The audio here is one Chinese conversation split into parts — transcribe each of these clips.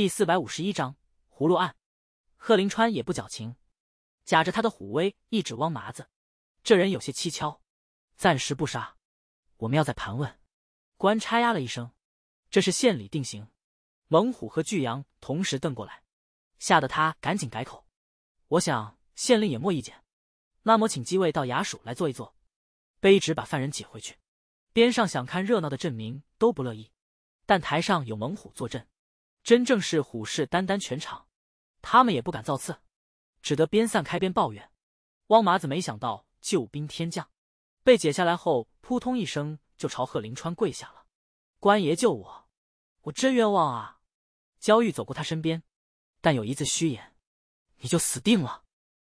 第四百五十一章葫芦案，贺林川也不矫情，假着他的虎威一指汪麻子，这人有些蹊跷，暂时不杀，我们要再盘问。官差呀了一声，这是县里定刑。猛虎和巨羊同时瞪过来，吓得他赶紧改口。我想县令也没意见，那么请几位到衙署来坐一坐，卑职把犯人解回去。边上想看热闹的镇民都不乐意，但台上有猛虎坐镇。真正是虎视眈眈，全场，他们也不敢造次，只得边散开边抱怨。汪麻子没想到救兵天降，被解下来后，扑通一声就朝贺林川跪下了：“官爷救我，我真冤枉啊！”焦玉走过他身边，但有一字虚言，你就死定了。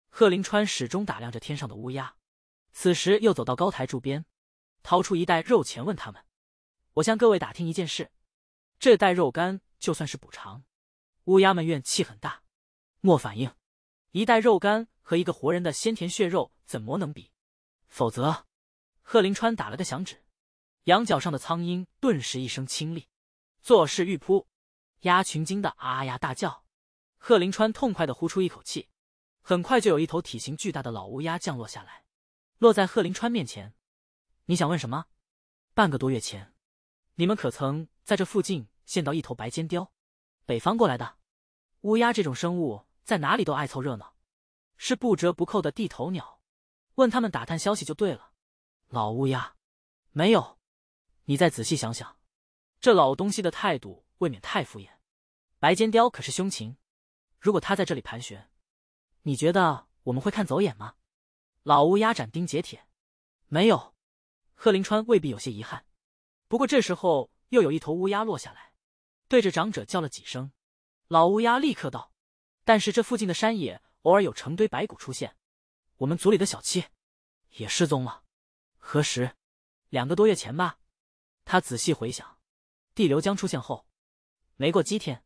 贺林川始终打量着天上的乌鸦，此时又走到高台柱边，掏出一袋肉钱问他们：“我向各位打听一件事，这袋肉干……”就算是补偿，乌鸦们怨气很大，莫反应。一袋肉干和一个活人的鲜甜血肉怎么能比？否则，贺林川打了个响指，羊角上的苍鹰顿时一声清厉，作势欲扑。鸭群惊得啊呀大叫。贺林川痛快的呼出一口气，很快就有一头体型巨大的老乌鸦降落下来，落在贺林川面前。你想问什么？半个多月前，你们可曾在这附近？见到一头白尖雕，北方过来的，乌鸦这种生物在哪里都爱凑热闹，是不折不扣的地头鸟。问他们打探消息就对了。老乌鸦，没有。你再仔细想想，这老东西的态度未免太敷衍。白尖雕可是凶禽，如果它在这里盘旋，你觉得我们会看走眼吗？老乌鸦斩钉截铁，没有。贺林川未必有些遗憾，不过这时候又有一头乌鸦落下来。对着长者叫了几声，老乌鸦立刻道：“但是这附近的山野偶尔有成堆白骨出现，我们组里的小七也失踪了。何时？两个多月前吧。”他仔细回想，地流江出现后，没过几天。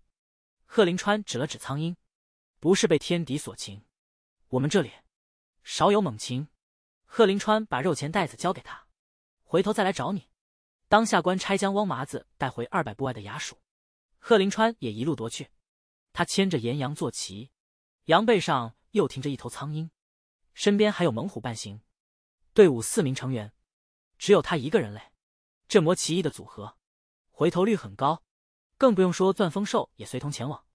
贺林川指了指苍鹰：“不是被天敌所擒，我们这里少有猛禽。”贺林川把肉钱袋子交给他：“回头再来找你。”当下官差将汪麻子带回二百步外的衙署。贺林川也一路夺去，他牵着岩羊坐骑，羊背上又停着一头苍鹰，身边还有猛虎伴行。队伍四名成员，只有他一个人类，这魔奇异的组合，回头率很高。更不用说钻风兽也随同前往。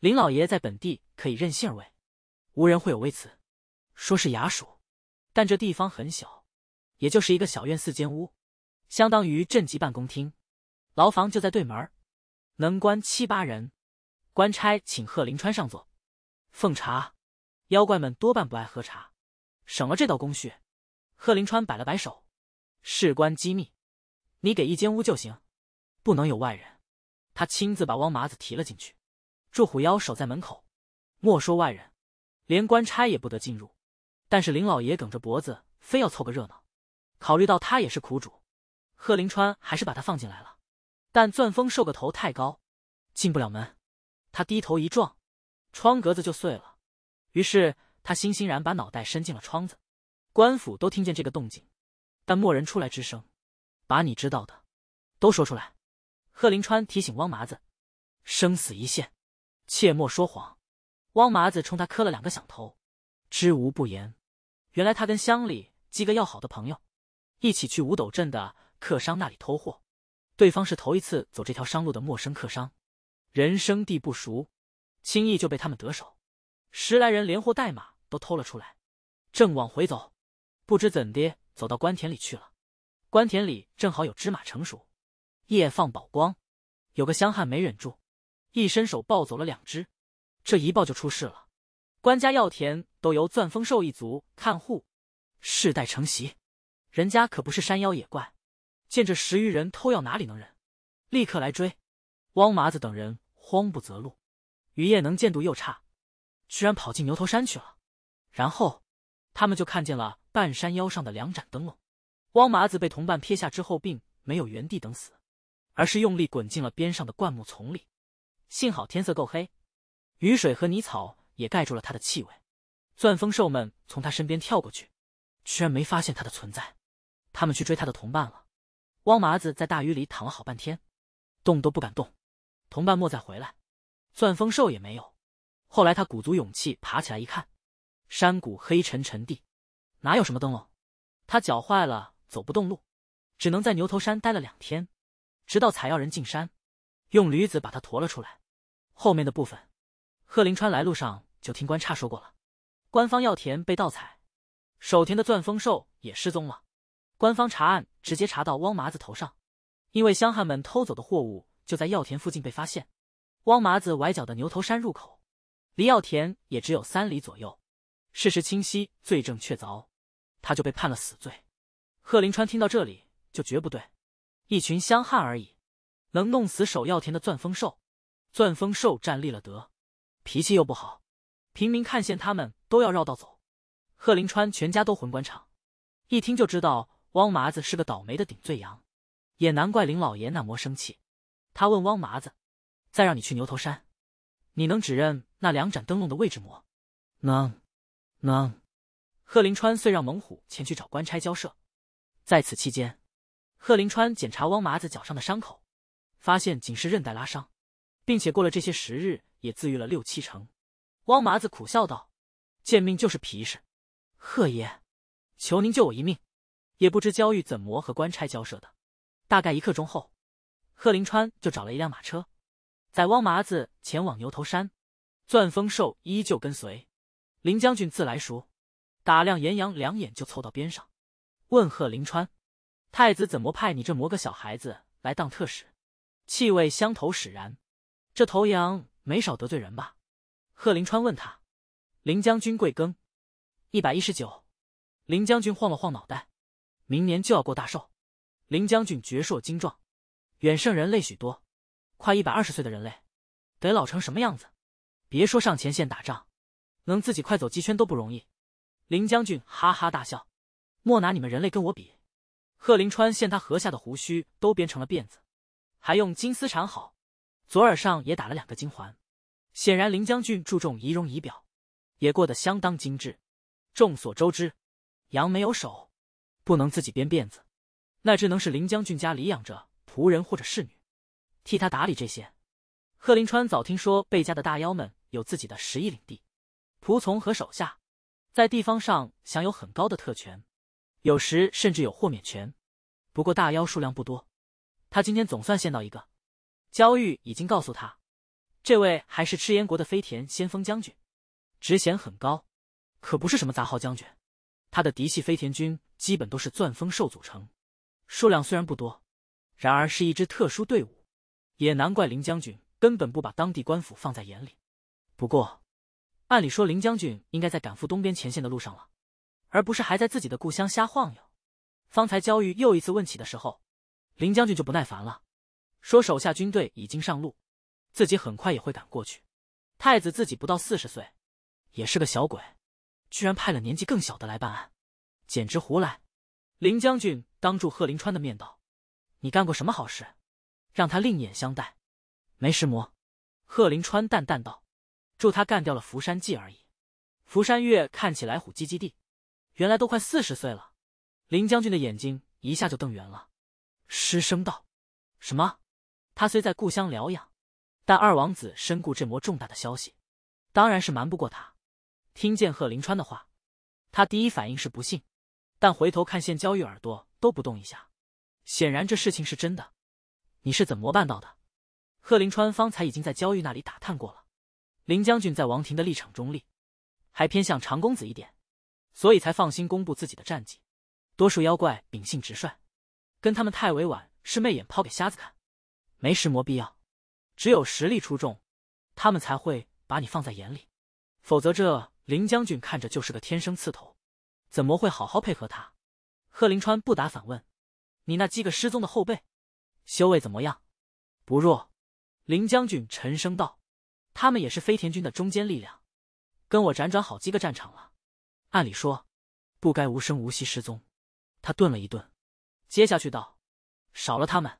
林老爷在本地可以任性而为，无人会有微词。说是衙署，但这地方很小，也就是一个小院四间屋，相当于镇级办公厅。牢房就在对门儿。能关七八人，官差请贺林川上座，奉茶。妖怪们多半不爱喝茶，省了这道工序。贺林川摆了摆手，事关机密，你给一间屋就行，不能有外人。他亲自把汪麻子提了进去，祝虎妖守在门口，莫说外人，连官差也不得进入。但是林老爷梗着脖子非要凑个热闹，考虑到他也是苦主，贺林川还是把他放进来了。但钻风瘦个头太高，进不了门。他低头一撞，窗格子就碎了。于是他欣欣然把脑袋伸进了窗子。官府都听见这个动静，但没人出来吱声。把你知道的，都说出来。贺林川提醒汪麻子：“生死一线，切莫说谎。”汪麻子冲他磕了两个响头，知无不言。原来他跟乡里几个要好的朋友，一起去五斗镇的客商那里偷货。对方是头一次走这条商路的陌生客商，人生地不熟，轻易就被他们得手。十来人连货带马都偷了出来，正往回走，不知怎的走到官田里去了。官田里正好有芝麻成熟，夜放宝光，有个香汉没忍住，一伸手抱走了两只，这一抱就出事了。官家药田都由钻风兽一族看护，世代承袭，人家可不是山妖野怪。见这十余人偷药，哪里能忍？立刻来追！汪麻子等人慌不择路，雨夜能见度又差，居然跑进牛头山去了。然后，他们就看见了半山腰上的两盏灯笼。汪麻子被同伴撇下之后，并没有原地等死，而是用力滚进了边上的灌木丛里。幸好天色够黑，雨水和泥草也盖住了他的气味。钻风兽们从他身边跳过去，居然没发现他的存在。他们去追他的同伴了。汪麻子在大雨里躺了好半天，动都不敢动。同伴莫再回来，钻风兽也没有。后来他鼓足勇气爬起来一看，山谷黑沉沉地，哪有什么灯笼？他脚坏了，走不动路，只能在牛头山待了两天，直到采药人进山，用驴子把他驮了出来。后面的部分，贺林川来路上就听官差说过了。官方药田被盗采，守田的钻风兽也失踪了。官方查案。直接查到汪麻子头上，因为乡汉们偷走的货物就在药田附近被发现，汪麻子崴脚的牛头山入口离药田也只有三里左右，事实清晰，罪证确凿，他就被判了死罪。贺林川听到这里就绝不对，一群乡汉而已，能弄死守药田的钻风兽，钻风兽站立了德，脾气又不好，平民看见他们都要绕道走。贺林川全家都魂官场，一听就知道。汪麻子是个倒霉的顶罪羊，也难怪林老爷那么生气。他问汪麻子：“再让你去牛头山，你能指认那两盏灯笼的位置么？”“能，能。”贺林川遂让猛虎前去找官差交涉。在此期间，贺林川检查汪麻子脚上的伤口，发现仅是韧带拉伤，并且过了这些时日也自愈了六七成。汪麻子苦笑道：“贱命就是皮实，贺爷，求您救我一命。”也不知焦玉怎么和官差交涉的，大概一刻钟后，贺林川就找了一辆马车，载汪麻子前往牛头山，钻风兽依旧跟随。林将军自来熟，打量严阳两眼就凑到边上，问贺林川：“太子怎么派你这么个小孩子来当特使？”气味相投使然，这头羊没少得罪人吧？贺林川问他：“林将军贵庚？”一百一十九。林将军晃了晃脑袋。明年就要过大寿，林将军绝硕精壮，远胜人类许多。快一百二十岁的人类，得老成什么样子？别说上前线打仗，能自己快走几圈都不容易。林将军哈哈大笑，莫拿你们人类跟我比。贺林川见他颌下的胡须都编成了辫子，还用金丝缠好，左耳上也打了两个金环，显然林将军注重仪容仪表，也过得相当精致。众所周知，羊没有手。不能自己编辫子，那只能是林将军家里养着仆人或者侍女，替他打理这些。贺林川早听说贝家的大妖们有自己的十亿领地，仆从和手下在地方上享有很高的特权，有时甚至有豁免权。不过大妖数量不多，他今天总算见到一个。焦玉已经告诉他，这位还是赤炎国的飞田先锋将军，职衔很高，可不是什么杂号将军。他的嫡系飞田军基本都是钻风兽组成，数量虽然不多，然而是一支特殊队伍，也难怪林将军根本不把当地官府放在眼里。不过，按理说林将军应该在赶赴东边前线的路上了，而不是还在自己的故乡瞎晃悠。方才焦玉又一次问起的时候，林将军就不耐烦了，说手下军队已经上路，自己很快也会赶过去。太子自己不到四十岁，也是个小鬼。居然派了年纪更小的来办案，简直胡来！林将军当住贺林川的面道：“你干过什么好事，让他另眼相待？”没石魔，贺林川淡淡道：“助他干掉了福山纪而已。”福山月看起来虎唧唧地，原来都快四十岁了。林将军的眼睛一下就瞪圆了，失声道：“什么？他虽在故乡疗养，但二王子身故这模重大的消息，当然是瞒不过他。”听见贺林川的话，他第一反应是不信，但回头看见焦玉耳朵都不动一下，显然这事情是真的。你是怎么办到的？贺林川方才已经在焦玉那里打探过了，林将军在王庭的立场中立，还偏向长公子一点，所以才放心公布自己的战绩。多数妖怪秉性直率，跟他们太委婉是媚眼抛给瞎子看，没识魔必要。只有实力出众，他们才会把你放在眼里，否则这。林将军看着就是个天生刺头，怎么会好好配合他？贺林川不答反问：“你那几个失踪的后辈，修为怎么样？不弱。”林将军沉声道：“他们也是飞田军的中坚力量，跟我辗转好几个战场了，按理说不该无声无息失踪。”他顿了一顿，接下去道：“少了他们，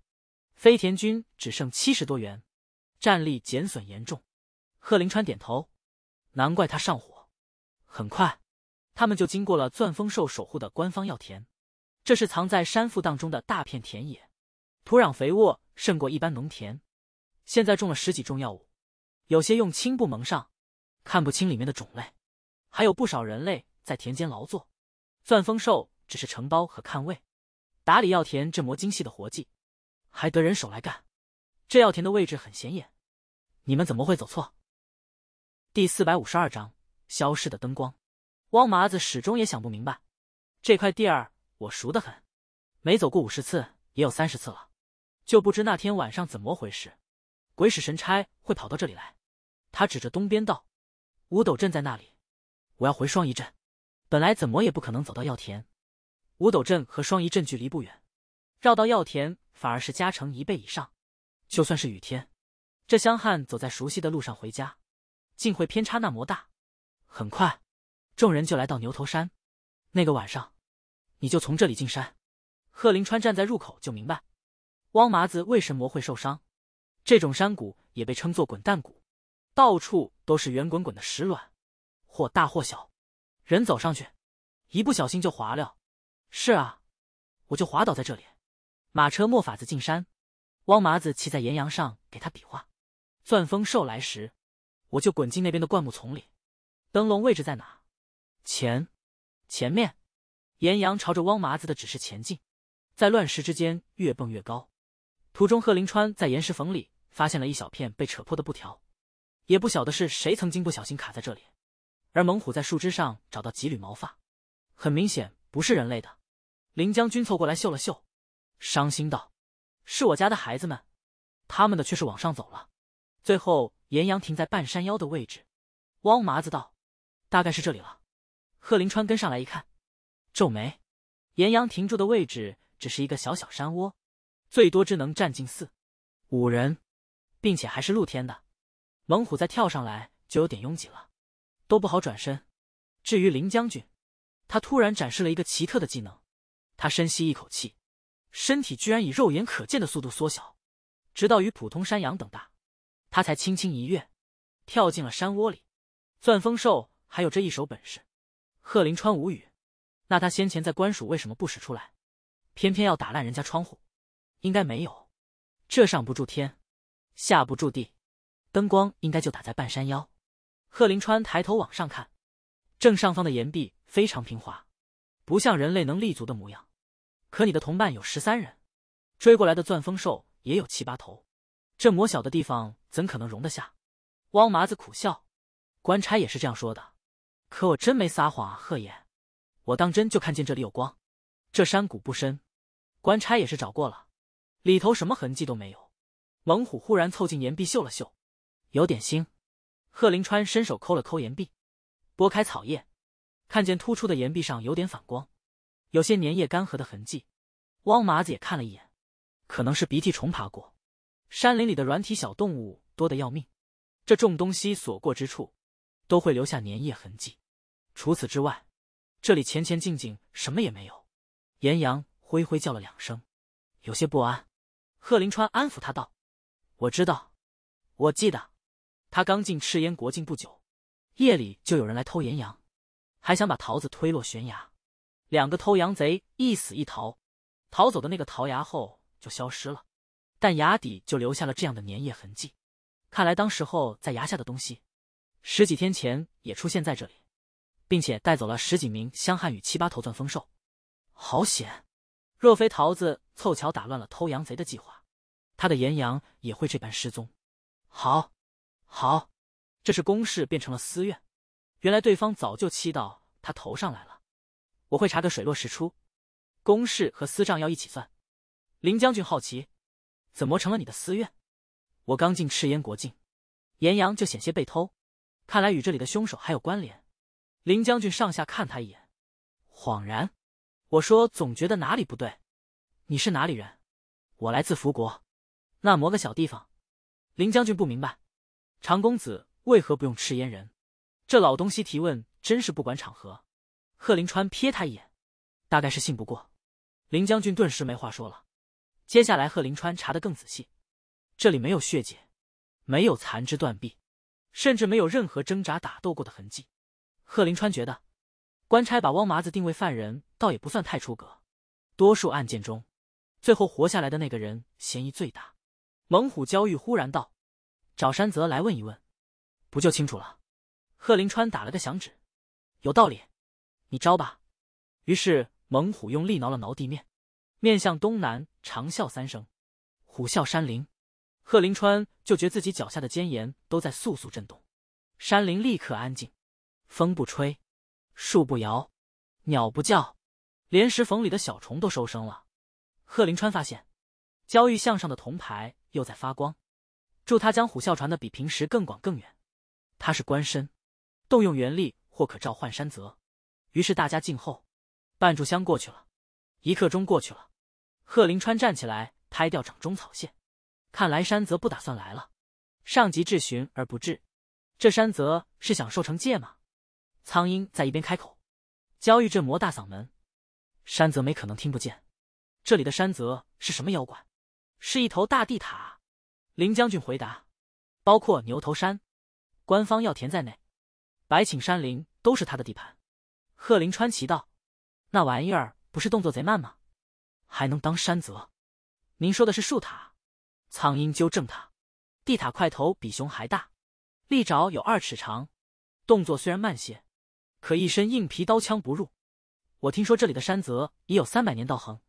飞田军只剩七十多元，战力减损严重。”贺林川点头：“难怪他上火。”很快，他们就经过了钻风兽守护的官方药田，这是藏在山腹当中的大片田野，土壤肥沃胜过一般农田。现在种了十几种药物，有些用青布蒙上，看不清里面的种类。还有不少人类在田间劳作，钻风兽只是承包和看卫，打理药田这么精细的活计，还得人手来干。这药田的位置很显眼，你们怎么会走错？第四百五十二章。消失的灯光，汪麻子始终也想不明白，这块地儿我熟得很，没走过五十次也有三十次了，就不知那天晚上怎么回事，鬼使神差会跑到这里来。他指着东边道：“五斗镇在那里，我要回双仪镇。本来怎么也不可能走到药田，五斗镇和双仪镇距离不远，绕到药田反而是加成一倍以上。就算是雨天，这香汉走在熟悉的路上回家，竟会偏差那么大。”很快，众人就来到牛头山。那个晚上，你就从这里进山。贺林川站在入口就明白，汪麻子为什么会受伤。这种山谷也被称作滚蛋谷，到处都是圆滚滚的石卵，或大或小。人走上去，一不小心就滑了。是啊，我就滑倒在这里。马车没法子进山，汪麻子骑在岩羊上给他比划。钻风兽来时，我就滚进那边的灌木丛里。灯笼位置在哪？前，前面。严阳朝着汪麻子的指示前进，在乱石之间越蹦越高。途中，贺林川在岩石缝里发现了一小片被扯破的布条，也不晓得是谁曾经不小心卡在这里。而猛虎在树枝上找到几缕毛发，很明显不是人类的。林将军凑过来嗅了嗅，伤心道：“是我家的孩子们，他们的却是往上走了。”最后，严阳停在半山腰的位置。汪麻子道。大概是这里了。贺林川跟上来一看，皱眉：岩羊停住的位置只是一个小小山窝，最多只能站进四、五人，并且还是露天的。猛虎再跳上来就有点拥挤了，都不好转身。至于林将军，他突然展示了一个奇特的技能：他深吸一口气，身体居然以肉眼可见的速度缩小，直到与普通山羊等大，他才轻轻一跃，跳进了山窝里。钻风兽。还有这一手本事，贺林川无语。那他先前在官署为什么不使出来，偏偏要打烂人家窗户？应该没有，这上不住天，下不住地，灯光应该就打在半山腰。贺林川抬头往上看，正上方的岩壁非常平滑，不像人类能立足的模样。可你的同伴有十三人，追过来的钻风兽也有七八头，这么小的地方怎可能容得下？汪麻子苦笑，官差也是这样说的。可我真没撒谎啊，贺爷，我当真就看见这里有光，这山谷不深，官差也是找过了，里头什么痕迹都没有。猛虎忽然凑近岩壁嗅了嗅，有点腥。贺林川伸手抠了抠岩壁，拨开草叶，看见突出的岩壁上有点反光，有些粘液干涸的痕迹。汪麻子也看了一眼，可能是鼻涕虫爬过。山林里的软体小动物多的要命，这重东西所过之处。都会留下粘液痕迹。除此之外，这里前前静静什么也没有。岩羊灰灰叫了两声，有些不安。贺林川安抚他道：“我知道，我记得，他刚进赤烟国境不久，夜里就有人来偷岩羊，还想把桃子推落悬崖。两个偷羊贼一死一逃，逃走的那个逃崖后就消失了，但崖底就留下了这样的粘液痕迹。看来当时候在崖下的东西。”十几天前也出现在这里，并且带走了十几名湘汉与七八头钻风兽，好险！若非桃子凑巧打乱了偷羊贼的计划，他的岩羊也会这般失踪。好，好，这是公事变成了私怨，原来对方早就欺到他头上来了。我会查个水落石出，公事和私账要一起算。林将军好奇，怎么成了你的私怨？我刚进赤炎国境，岩羊就险些被偷。看来与这里的凶手还有关联。林将军上下看他一眼，恍然。我说总觉得哪里不对。你是哪里人？我来自福国，那么个小地方。林将军不明白，长公子为何不用赤焰人？这老东西提问真是不管场合。贺林川瞥他一眼，大概是信不过。林将军顿时没话说了。接下来贺林川查的更仔细，这里没有血迹，没有残肢断臂。甚至没有任何挣扎打斗过的痕迹，贺林川觉得，官差把汪麻子定位犯人倒也不算太出格。多数案件中，最后活下来的那个人嫌疑最大。猛虎焦玉忽然道：“找山泽来问一问，不就清楚了？”贺林川打了个响指，有道理，你招吧。于是猛虎用力挠了挠地面，面向东南长啸三声，虎啸山林。贺林川就觉自己脚下的尖岩都在簌簌震动，山林立刻安静，风不吹，树不摇，鸟不叫，连石缝里的小虫都收声了。贺林川发现，焦玉像上的铜牌又在发光，助他将虎啸传的比平时更广更远。他是官身，动用元力或可召唤山泽。于是大家静候，半炷香过去了，一刻钟过去了，贺林川站起来，拍掉掌中草线。看来山泽不打算来了，上级质询而不至，这山泽是想受惩戒吗？苍鹰在一边开口，焦裕振磨大嗓门，山泽没可能听不见。这里的山泽是什么妖怪？是一头大地塔。林将军回答，包括牛头山、官方要田在内，百顷山林都是他的地盘。贺林川奇道，那玩意儿不是动作贼慢吗？还能当山泽？您说的是树塔。苍鹰纠正他：“地塔块头比熊还大，利爪有二尺长，动作虽然慢些，可一身硬皮刀枪不入。我听说这里的山泽已有三百年道行，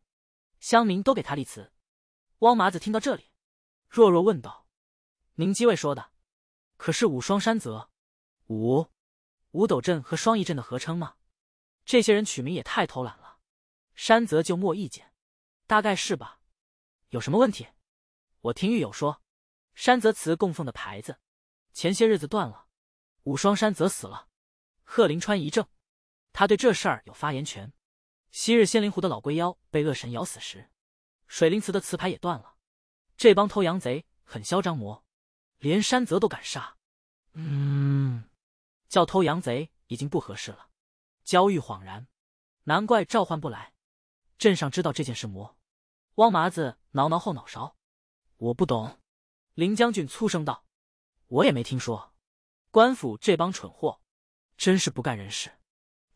乡民都给他立祠。”汪麻子听到这里，弱弱问道：“您几位说的可是五双山泽，五五斗镇和双翼镇的合称吗？这些人取名也太偷懒了。”山泽就莫意见，大概是吧。有什么问题？我听狱友说，山泽祠供奉的牌子，前些日子断了。武双山则死了。贺林川一怔，他对这事儿有发言权。昔日仙灵湖的老龟妖被恶神咬死时，水灵祠的祠牌也断了。这帮偷羊贼很嚣张，魔连山泽都敢杀。嗯，叫偷羊贼已经不合适了。焦玉恍然，难怪召唤不来。镇上知道这件事魔。汪麻子挠挠后脑勺。我不懂，林将军粗声道：“我也没听说，官府这帮蠢货，真是不干人事，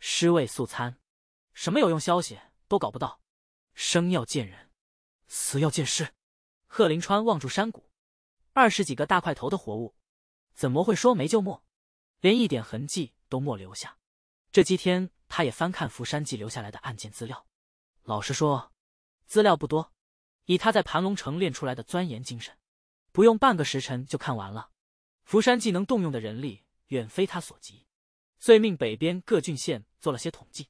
尸位素餐，什么有用消息都搞不到。生要见人，死要见尸。”贺林川望住山谷，二十几个大块头的活物，怎么会说没就没，连一点痕迹都没留下？这几天他也翻看福山记留下来的案件资料，老实说，资料不多。以他在盘龙城练出来的钻研精神，不用半个时辰就看完了。福山技能动用的人力远非他所及，遂命北边各郡县做了些统计。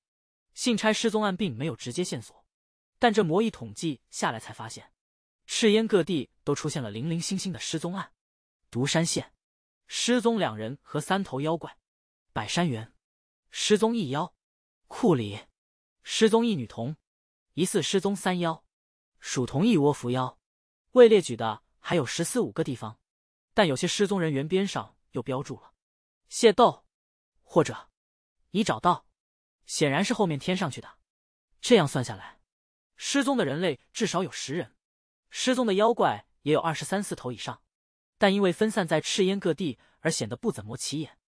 信差失踪案并没有直接线索，但这魔一统计下来才发现，赤烟各地都出现了零零星星的失踪案。独山县失踪两人和三头妖怪，百山园失踪一妖，库里失踪一女童，疑似失踪三妖。属同一窝伏妖，未列举的还有十四五个地方，但有些失踪人员边上又标注了械斗，或者已找到，显然是后面添上去的。这样算下来，失踪的人类至少有十人，失踪的妖怪也有二十三四头以上，但因为分散在赤烟各地而显得不怎么起眼。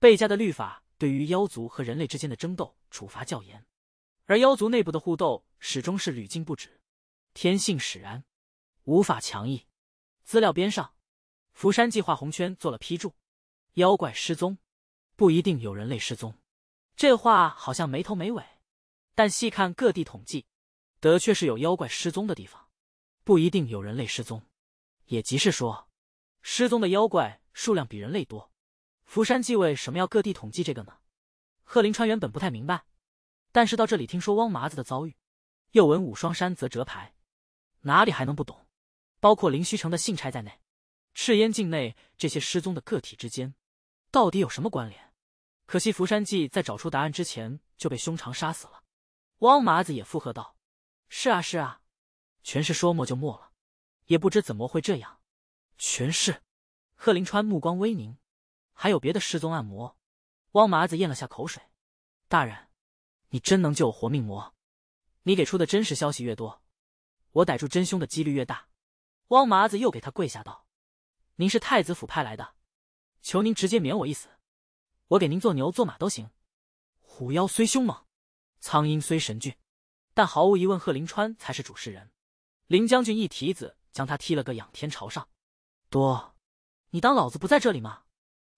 贝加的律法对于妖族和人类之间的争斗处罚较严，而妖族内部的互斗始终是屡禁不止。天性使然，无法强意。资料边上，福山计划红圈做了批注：妖怪失踪，不一定有人类失踪。这话好像没头没尾，但细看各地统计，的确是有妖怪失踪的地方，不一定有人类失踪。也即是说，失踪的妖怪数量比人类多。福山继为什么要各地统计这个呢？贺林川原本不太明白，但是到这里听说汪麻子的遭遇，又闻武双山则折牌。哪里还能不懂？包括灵虚城的信差在内，赤烟境内这些失踪的个体之间，到底有什么关联？可惜福山记在找出答案之前就被凶长杀死了。汪麻子也附和道：“是啊，是啊，全是说没就没了，也不知怎么会这样。”全是。贺林川目光微凝，还有别的失踪案摩。汪麻子咽了下口水：“大人，你真能救我活命魔？你给出的真实消息越多。”我逮住真凶的几率越大，汪麻子又给他跪下道：“您是太子府派来的，求您直接免我一死，我给您做牛做马都行。”虎妖虽凶猛，苍鹰虽神俊，但毫无疑问，贺林川才是主事人。林将军一蹄子将他踢了个仰天朝上，多，你当老子不在这里吗？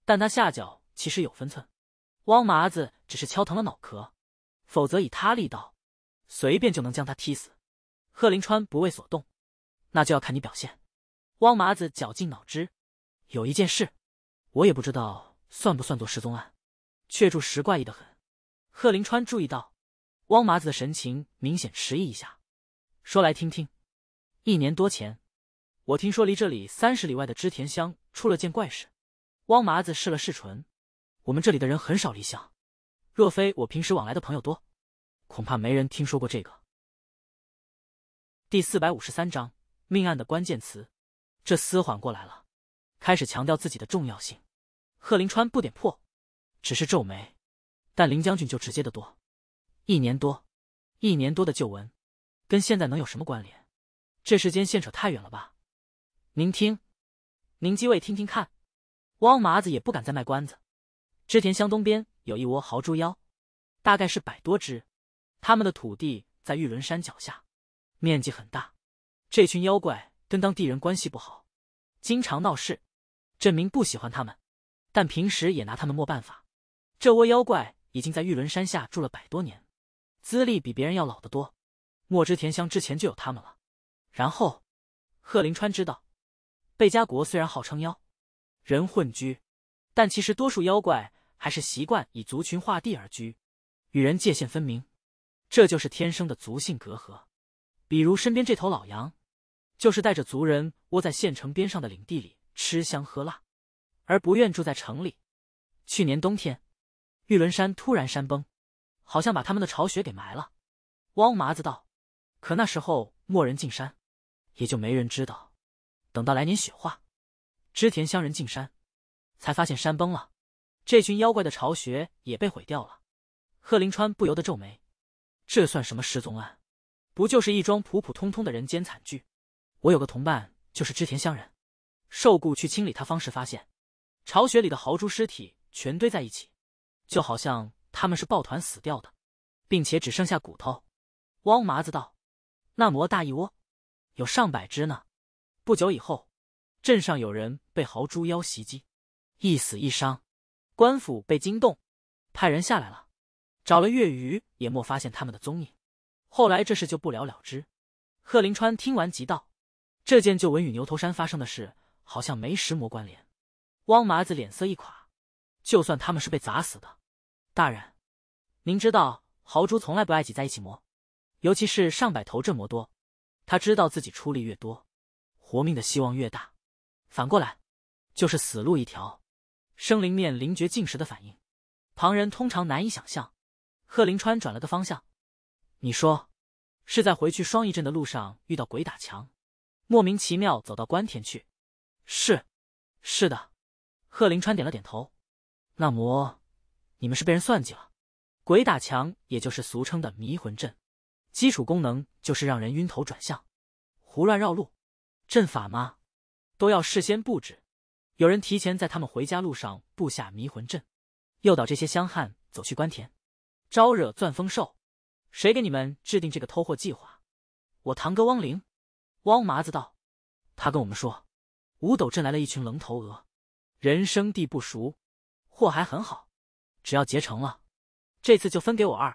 但他下脚其实有分寸，汪麻子只是敲疼了脑壳，否则以他力道，随便就能将他踢死。贺林川不为所动，那就要看你表现。汪麻子绞尽脑汁，有一件事，我也不知道算不算作失踪案，却着实怪异的很。贺林川注意到，汪麻子的神情明显迟疑一下，说来听听。一年多前，我听说离这里三十里外的织田乡出了件怪事。汪麻子试了试唇，我们这里的人很少离乡，若非我平时往来的朋友多，恐怕没人听说过这个。第四百五十三章命案的关键词。这厮缓过来了，开始强调自己的重要性。贺林川不点破，只是皱眉。但林将军就直接的多。一年多，一年多的旧闻，跟现在能有什么关联？这时间线扯太远了吧？您听，您机位听听看。汪麻子也不敢再卖关子。织田乡东边有一窝豪猪妖，大概是百多只。他们的土地在玉轮山脚下。面积很大，这群妖怪跟当地人关系不好，经常闹事，镇民不喜欢他们，但平时也拿他们没办法。这窝妖怪已经在玉轮山下住了百多年，资历比别人要老得多。墨之田乡之前就有他们了。然后，贺林川知道，贝加国虽然号称妖人混居，但其实多数妖怪还是习惯以族群划地而居，与人界限分明，这就是天生的族性隔阂。比如身边这头老羊，就是带着族人窝在县城边上的领地里吃香喝辣，而不愿住在城里。去年冬天，玉轮山突然山崩，好像把他们的巢穴给埋了。汪麻子道：“可那时候没人进山，也就没人知道。等到来年雪化，织田乡人进山，才发现山崩了，这群妖怪的巢穴也被毁掉了。”贺林川不由得皱眉：“这算什么失踪案？”不就是一桩普普通通的人间惨剧？我有个同伴就是织田乡人，受雇去清理他方时发现，巢穴里的豪猪尸体全堆在一起，就好像他们是抱团死掉的，并且只剩下骨头。汪麻子道：“那魔大一窝，有上百只呢。”不久以后，镇上有人被豪猪妖袭击，一死一伤，官府被惊动，派人下来了，找了月余也没发现他们的踪影。后来这事就不了了之。贺林川听完急道：“这件旧闻与牛头山发生的事好像没什磨关联。”汪麻子脸色一垮：“就算他们是被砸死的，大人，您知道豪猪从来不爱挤在一起磨，尤其是上百头这么多，他知道自己出力越多，活命的希望越大，反过来就是死路一条。生灵面临绝境时的反应，旁人通常难以想象。”贺林川转了个方向。你说，是在回去双义镇的路上遇到鬼打墙，莫名其妙走到关田去？是，是的。贺林川点了点头。那么，你们是被人算计了？鬼打墙也就是俗称的迷魂阵，基础功能就是让人晕头转向，胡乱绕路。阵法嘛，都要事先布置。有人提前在他们回家路上布下迷魂阵，诱导这些香汉走去关田，招惹钻风兽。谁给你们制定这个偷货计划？我堂哥汪灵。汪麻子道：“他跟我们说，五斗镇来了一群楞头鹅，人生地不熟，货还很好，只要结成了，这次就分给我二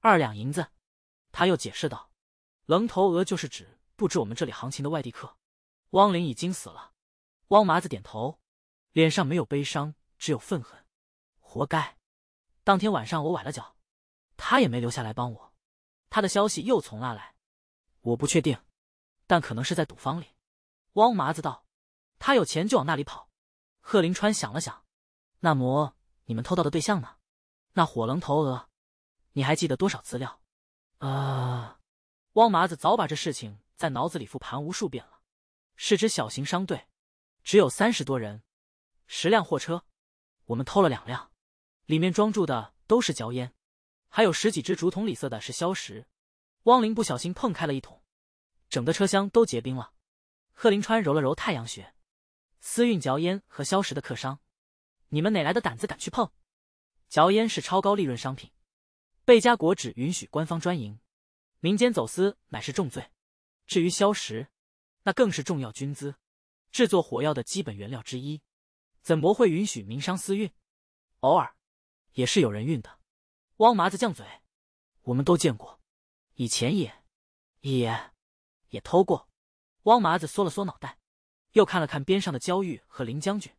二两银子。”他又解释道：“楞头鹅就是指不知我们这里行情的外地客。”汪灵已经死了。汪麻子点头，脸上没有悲伤，只有愤恨。活该！当天晚上我崴了脚。他也没留下来帮我，他的消息又从那来？我不确定，但可能是在赌坊里。汪麻子道：“他有钱就往那里跑。”贺林川想了想：“那么你们偷到的对象呢？那火龙头鹅，你还记得多少资料？”啊！汪麻子早把这事情在脑子里复盘无数遍了。是只小型商队，只有三十多人，十辆货车，我们偷了两辆，里面装住的都是焦烟。还有十几只竹筒里塞的是硝石，汪林不小心碰开了一桶，整个车厢都结冰了。贺林川揉了揉太阳穴，私运嚼烟和硝石的客商，你们哪来的胆子敢去碰？嚼烟是超高利润商品，贝加国只允许官方专营，民间走私乃是重罪。至于硝石，那更是重要军资，制作火药的基本原料之一，怎不会允许民商私运？偶尔，也是有人运的。汪麻子犟嘴，我们都见过，以前也，也，也偷过。汪麻子缩了缩脑袋，又看了看边上的焦玉和林将军，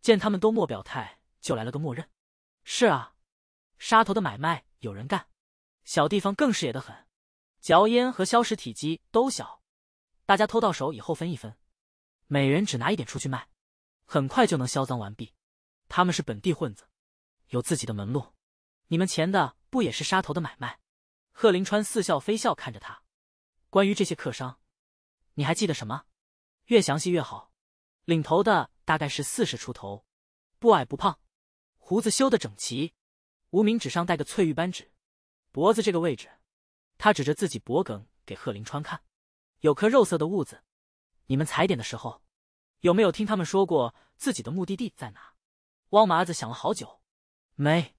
见他们都莫表态，就来了个默认。是啊，杀头的买卖有人干，小地方更是野的很。嚼烟和硝石体积都小，大家偷到手以后分一分，每人只拿一点出去卖，很快就能销赃完毕。他们是本地混子，有自己的门路。你们钱的不也是杀头的买卖？贺林川似笑非笑看着他。关于这些客商，你还记得什么？越详细越好。领头的大概是四十出头，不矮不胖，胡子修得整齐，无名指上戴个翠玉扳指，脖子这个位置，他指着自己脖梗给贺林川看，有颗肉色的痦子。你们踩点的时候，有没有听他们说过自己的目的地在哪？汪麻子想了好久，没。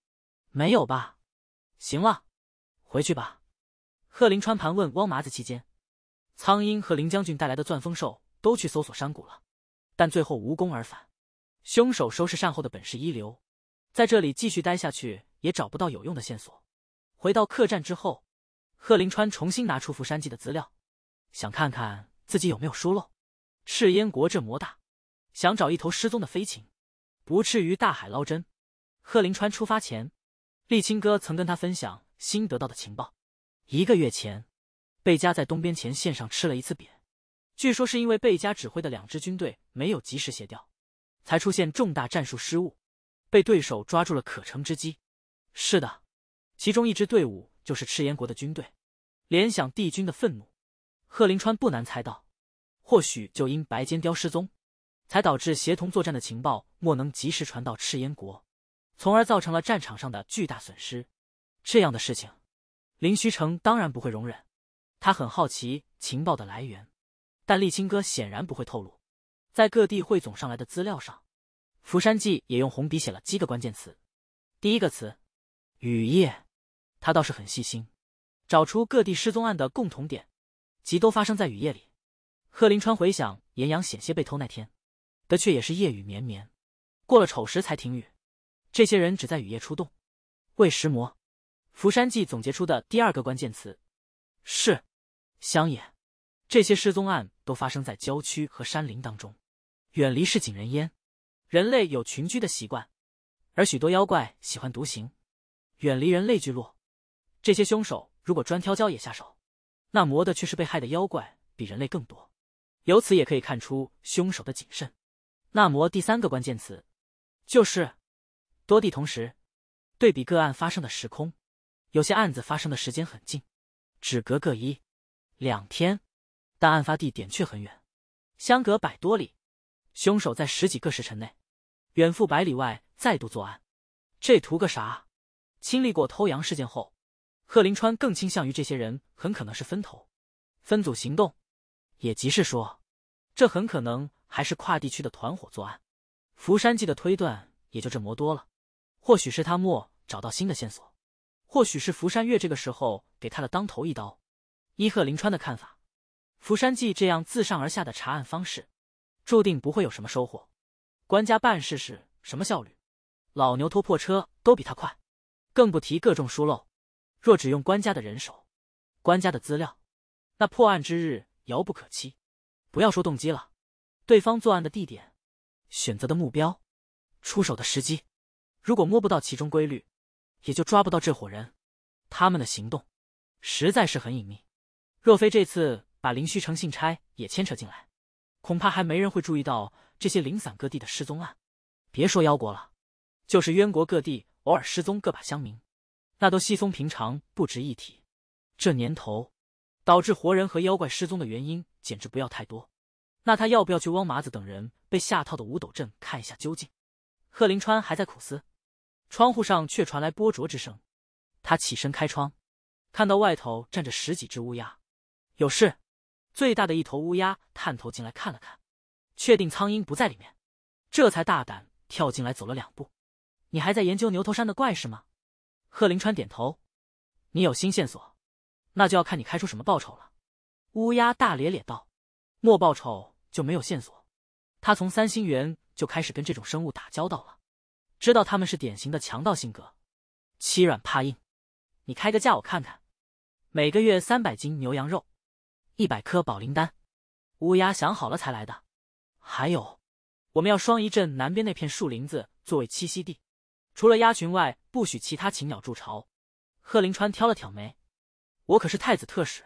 没有吧，行了，回去吧。贺林川盘问汪麻子期间，苍鹰和林将军带来的钻风兽都去搜索山谷了，但最后无功而返。凶手收拾善后的本事一流，在这里继续待下去也找不到有用的线索。回到客栈之后，贺林川重新拿出福山记的资料，想看看自己有没有疏漏。赤焰国这魔大，想找一头失踪的飞禽，不至于大海捞针。贺林川出发前。沥青哥曾跟他分享新得到的情报：一个月前，贝加在东边前线上吃了一次瘪，据说是因为贝加指挥的两支军队没有及时协调，才出现重大战术失误，被对手抓住了可乘之机。是的，其中一支队伍就是赤炎国的军队。联想帝君的愤怒，贺林川不难猜到，或许就因白尖雕失踪，才导致协同作战的情报莫能及时传到赤炎国。从而造成了战场上的巨大损失。这样的事情，林虚成当然不会容忍。他很好奇情报的来源，但沥青哥显然不会透露。在各地汇总上来的资料上，福山记也用红笔写了七个关键词。第一个词“雨夜”，他倒是很细心，找出各地失踪案的共同点，即都发生在雨夜里。贺林川回想，岩阳险些被偷那天，的确也是夜雨绵绵，过了丑时才停雨。这些人只在雨夜出动，为食魔。福山记总结出的第二个关键词是乡野。这些失踪案都发生在郊区和山林当中，远离市井人烟。人类有群居的习惯，而许多妖怪喜欢独行，远离人类聚落。这些凶手如果专挑郊野下手，那魔的却是被害的妖怪比人类更多。由此也可以看出凶手的谨慎。那魔第三个关键词就是。多地同时，对比个案发生的时空，有些案子发生的时间很近，只隔个一两天，但案发地点却很远，相隔百多里。凶手在十几个时辰内，远赴百里外再度作案，这图个啥？经历过偷羊事件后，贺林川更倾向于这些人很可能是分头、分组行动，也即是说，这很可能还是跨地区的团伙作案。福山记的推断也就这么多了。或许是他莫找到新的线索，或许是福山月这个时候给他了当头一刀。伊贺林川的看法，福山记这样自上而下的查案方式，注定不会有什么收获。官家办事是什么效率？老牛拖破车都比他快，更不提各种疏漏。若只用官家的人手，官家的资料，那破案之日遥不可期。不要说动机了，对方作案的地点、选择的目标、出手的时机。如果摸不到其中规律，也就抓不到这伙人。他们的行动，实在是很隐秘。若非这次把林虚城信差也牵扯进来，恐怕还没人会注意到这些零散各地的失踪案。别说妖国了，就是渊国各地偶尔失踪个把乡民，那都稀松平常，不值一提。这年头，导致活人和妖怪失踪的原因简直不要太多。那他要不要去汪麻子等人被下套的五斗镇看一下究竟？贺林川还在苦思。窗户上却传来波啄之声，他起身开窗，看到外头站着十几只乌鸦。有事？最大的一头乌鸦探头进来看了看，确定苍蝇不在里面，这才大胆跳进来走了两步。你还在研究牛头山的怪事吗？贺林川点头。你有新线索？那就要看你开出什么报酬了。乌鸦大咧咧道：“莫报酬就没有线索。”他从三星园就开始跟这种生物打交道了。知道他们是典型的强盗性格，欺软怕硬。你开个价，我看看。每个月三百斤牛羊肉，一百颗宝灵丹。乌鸦想好了才来的。还有，我们要双仪镇南边那片树林子作为栖息地，除了鸭群外，不许其他禽鸟筑巢。贺林川挑了挑眉，我可是太子特使，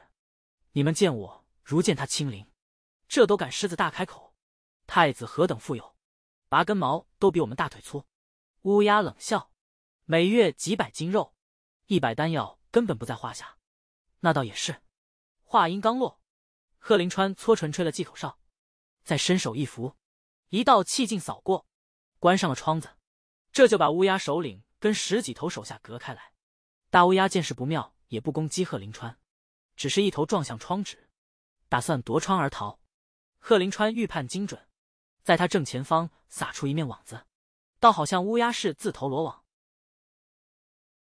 你们见我如见他亲临，这都敢狮子大开口。太子何等富有，拔根毛都比我们大腿粗。乌鸦冷笑：“每月几百斤肉，一百丹药根本不在话下。”那倒也是。话音刚落，贺林川搓唇吹了几口哨，再伸手一扶，一道气劲扫过，关上了窗子，这就把乌鸦首领跟十几头手下隔开来。大乌鸦见势不妙，也不攻击贺林川，只是一头撞向窗纸，打算夺窗而逃。贺林川预判精准，在他正前方撒出一面网子。倒好像乌鸦是自投罗网。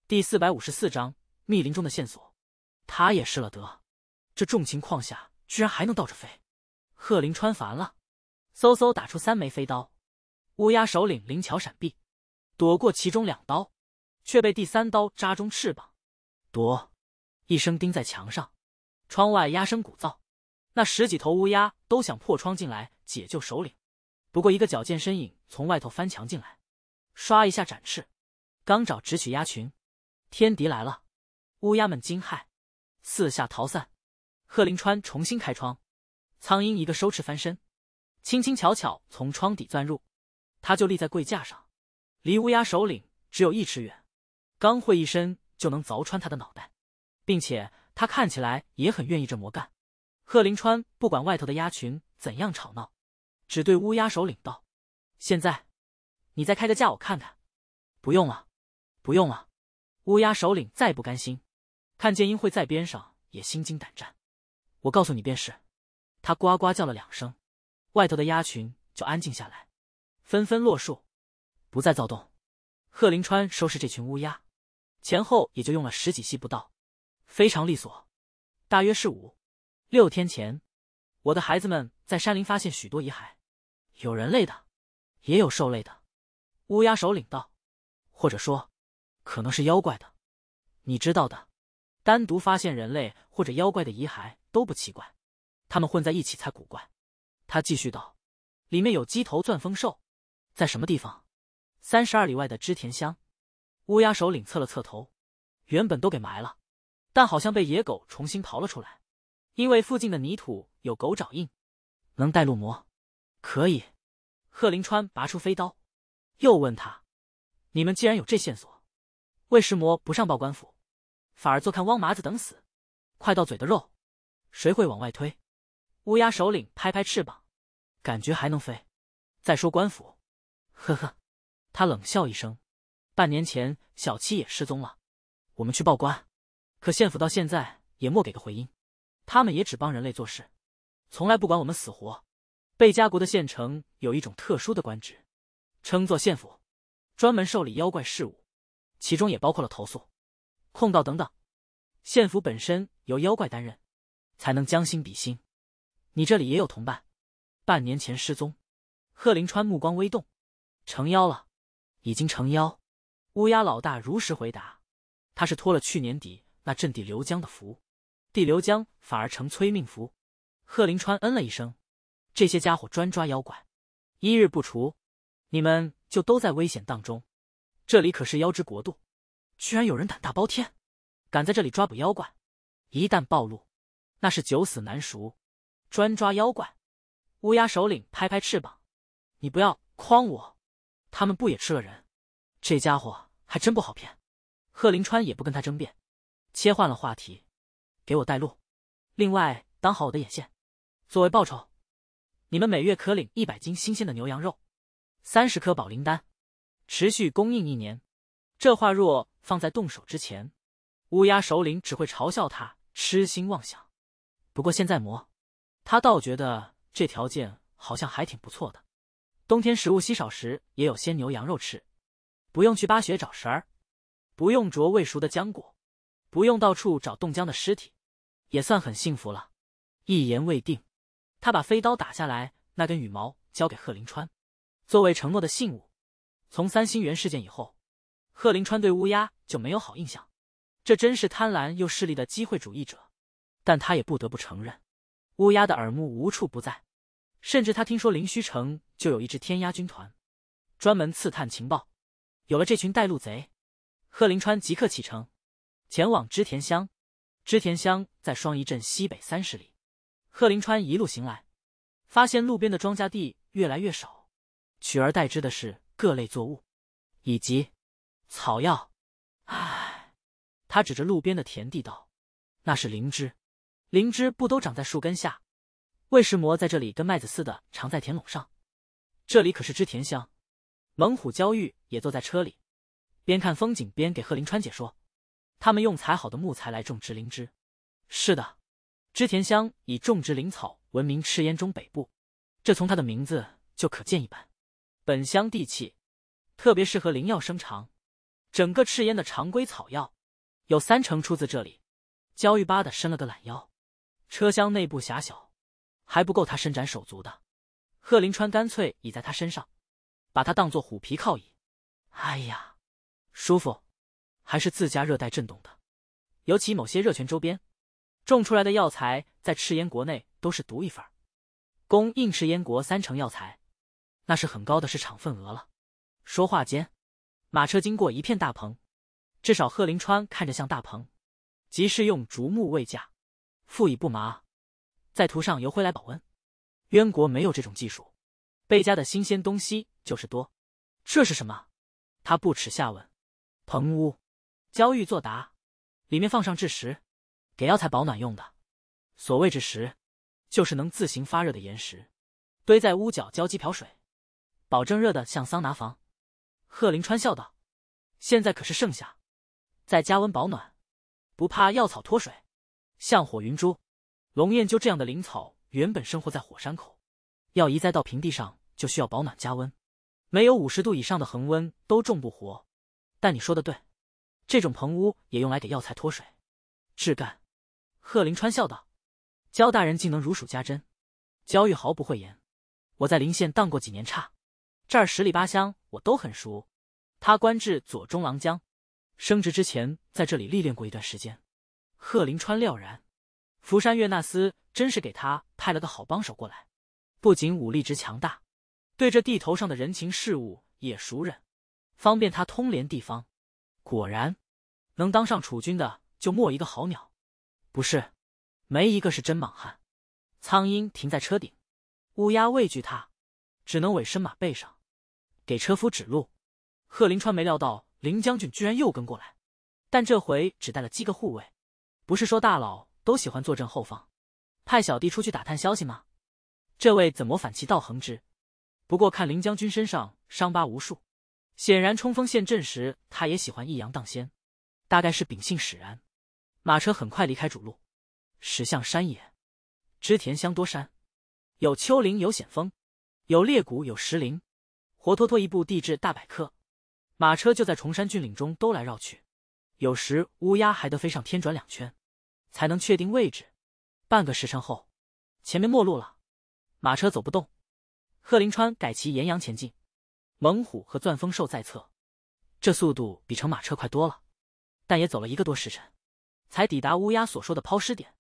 第四百五十四章密林中的线索，他也是了得，这种情况下居然还能倒着飞，贺林川烦了，嗖嗖打出三枚飞刀，乌鸦首领灵巧闪避，躲过其中两刀，却被第三刀扎中翅膀，躲，一声钉在墙上，窗外鸦声鼓噪，那十几头乌鸦都想破窗进来解救首领，不过一个矫健身影从外头翻墙进来。刷一下展翅，刚找直取鸭群，天敌来了！乌鸦们惊骇，四下逃散。贺林川重新开窗，苍鹰一个收翅翻身，轻轻巧巧从窗底钻入。他就立在柜架上，离乌鸦首领只有一尺远，刚会一身就能凿穿他的脑袋，并且他看起来也很愿意这魔干。贺林川不管外头的鸭群怎样吵闹，只对乌鸦首领道：“现在。”你再开个价，我看看。不用了，不用了。乌鸦首领再不甘心，看见英会在边上也心惊胆战。我告诉你便是，他呱呱叫了两声，外头的鸭群就安静下来，纷纷落树，不再躁动。贺林川收拾这群乌鸦，前后也就用了十几息不到，非常利索。大约是五、六天前，我的孩子们在山林发现许多遗骸，有人类的，也有兽类的。乌鸦首领道：“或者说，可能是妖怪的，你知道的。单独发现人类或者妖怪的遗骸都不奇怪，他们混在一起才古怪。”他继续道：“里面有鸡头钻风兽，在什么地方？三十二里外的织田乡。”乌鸦首领侧了侧头：“原本都给埋了，但好像被野狗重新刨了出来，因为附近的泥土有狗爪印，能带路魔？可以。”贺林川拔出飞刀。又问他：“你们既然有这线索，为什魔不上报官府，反而坐看汪麻子等死，快到嘴的肉，谁会往外推？”乌鸦首领拍拍翅膀，感觉还能飞。再说官府，呵呵，他冷笑一声。半年前小七也失踪了，我们去报官，可县府到现在也莫给个回音。他们也只帮人类做事，从来不管我们死活。贝加国的县城有一种特殊的官职。称作县府，专门受理妖怪事务，其中也包括了投诉、控告等等。县府本身由妖怪担任，才能将心比心。你这里也有同伴，半年前失踪。贺林川目光微动，成妖了，已经成妖。乌鸦老大如实回答：“他是托了去年底那镇地流江的福，地流江反而成催命符。”贺林川嗯了一声：“这些家伙专抓妖怪，一日不除。”你们就都在危险当中，这里可是妖之国度，居然有人胆大包天，敢在这里抓捕妖怪，一旦暴露，那是九死难赎。专抓妖怪，乌鸦首领拍拍翅膀，你不要诓我，他们不也吃了人？这家伙还真不好骗。贺林川也不跟他争辩，切换了话题，给我带路，另外当好我的眼线，作为报酬，你们每月可领一百斤新鲜的牛羊肉。三十颗宝灵丹，持续供应一年。这话若放在动手之前，乌鸦首领只会嘲笑他痴心妄想。不过现在磨，他倒觉得这条件好像还挺不错的。冬天食物稀少时也有鲜牛羊肉吃，不用去巴雪找食儿，不用啄未熟的浆果，不用到处找冻僵的尸体，也算很幸福了。一言未定，他把飞刀打下来，那根羽毛交给贺林川。作为承诺的信物，从三星园事件以后，贺林川对乌鸦就没有好印象。这真是贪婪又势力的机会主义者，但他也不得不承认，乌鸦的耳目无处不在。甚至他听说灵虚城就有一支天鸦军团，专门刺探情报。有了这群带路贼，贺林川即刻启程，前往织田乡。织田乡在双宜镇西北三十里。贺林川一路行来，发现路边的庄稼地越来越少。取而代之的是各类作物，以及草药。唉，他指着路边的田地道：“那是灵芝，灵芝不都长在树根下？”魏什魔在这里跟麦子似的长在田垄上。这里可是织田乡。猛虎焦玉也坐在车里，边看风景边给贺林川解说：“他们用采好的木材来种植灵芝。是的，织田乡以种植灵草闻名赤岩中北部，这从它的名字就可见一斑。”本乡地气，特别适合灵药生长。整个赤烟的常规草药，有三成出自这里。焦玉巴的伸了个懒腰，车厢内部狭小，还不够他伸展手足的。贺林川干脆倚在他身上，把他当做虎皮靠椅。哎呀，舒服，还是自家热带震动的。尤其某些热泉周边，种出来的药材，在赤烟国内都是独一份，供应赤烟国三成药材。那是很高的市场份额了。说话间，马车经过一片大棚，至少贺林川看着像大棚。即是用竹木为架，覆以布麻，再涂上油灰来保温。渊国没有这种技术，贝家的新鲜东西就是多。这是什么？他不耻下问。棚屋，焦玉作答。里面放上制石，给药材保暖用的。所谓制石，就是能自行发热的岩石，堆在屋角，浇几瓢水。保证热的像桑拿房，贺林川笑道：“现在可是盛夏，在加温保暖，不怕药草脱水。像火云珠、龙焰鸠这样的灵草，原本生活在火山口，要移栽到平地上，就需要保暖加温，没有五十度以上的恒温都种不活。但你说的对，这种棚屋也用来给药材脱水、质干。”贺林川笑道：“焦大人竟能如数家珍。”焦玉毫不讳言：“我在临县当过几年差。”这儿十里八乡我都很熟，他官至左中郎将，升职之前在这里历练过一段时间。贺林川料然，福山月那厮真是给他派了个好帮手过来，不仅武力值强大，对这地头上的人情事务也熟稔，方便他通联地方。果然，能当上储君的就没一个好鸟，不是？没一个是真莽汉。苍鹰停在车顶，乌鸦畏惧他。只能委身马背上，给车夫指路。贺林川没料到林将军居然又跟过来，但这回只带了七个护卫。不是说大佬都喜欢坐镇后方，派小弟出去打探消息吗？这位怎么反其道横行之？不过看林将军身上伤疤无数，显然冲锋陷阵时他也喜欢一阳当先，大概是秉性使然。马车很快离开主路，驶向山野。织田乡多山，有丘陵，有险峰。有裂谷，有石林，活脱脱一部地质大百科。马车就在崇山峻岭中兜来绕去，有时乌鸦还得飞上天转两圈，才能确定位置。半个时辰后，前面没路了，马车走不动。贺林川改骑岩羊前进，猛虎和钻风兽在侧，这速度比乘马车快多了。但也走了一个多时辰，才抵达乌鸦所说的抛尸点。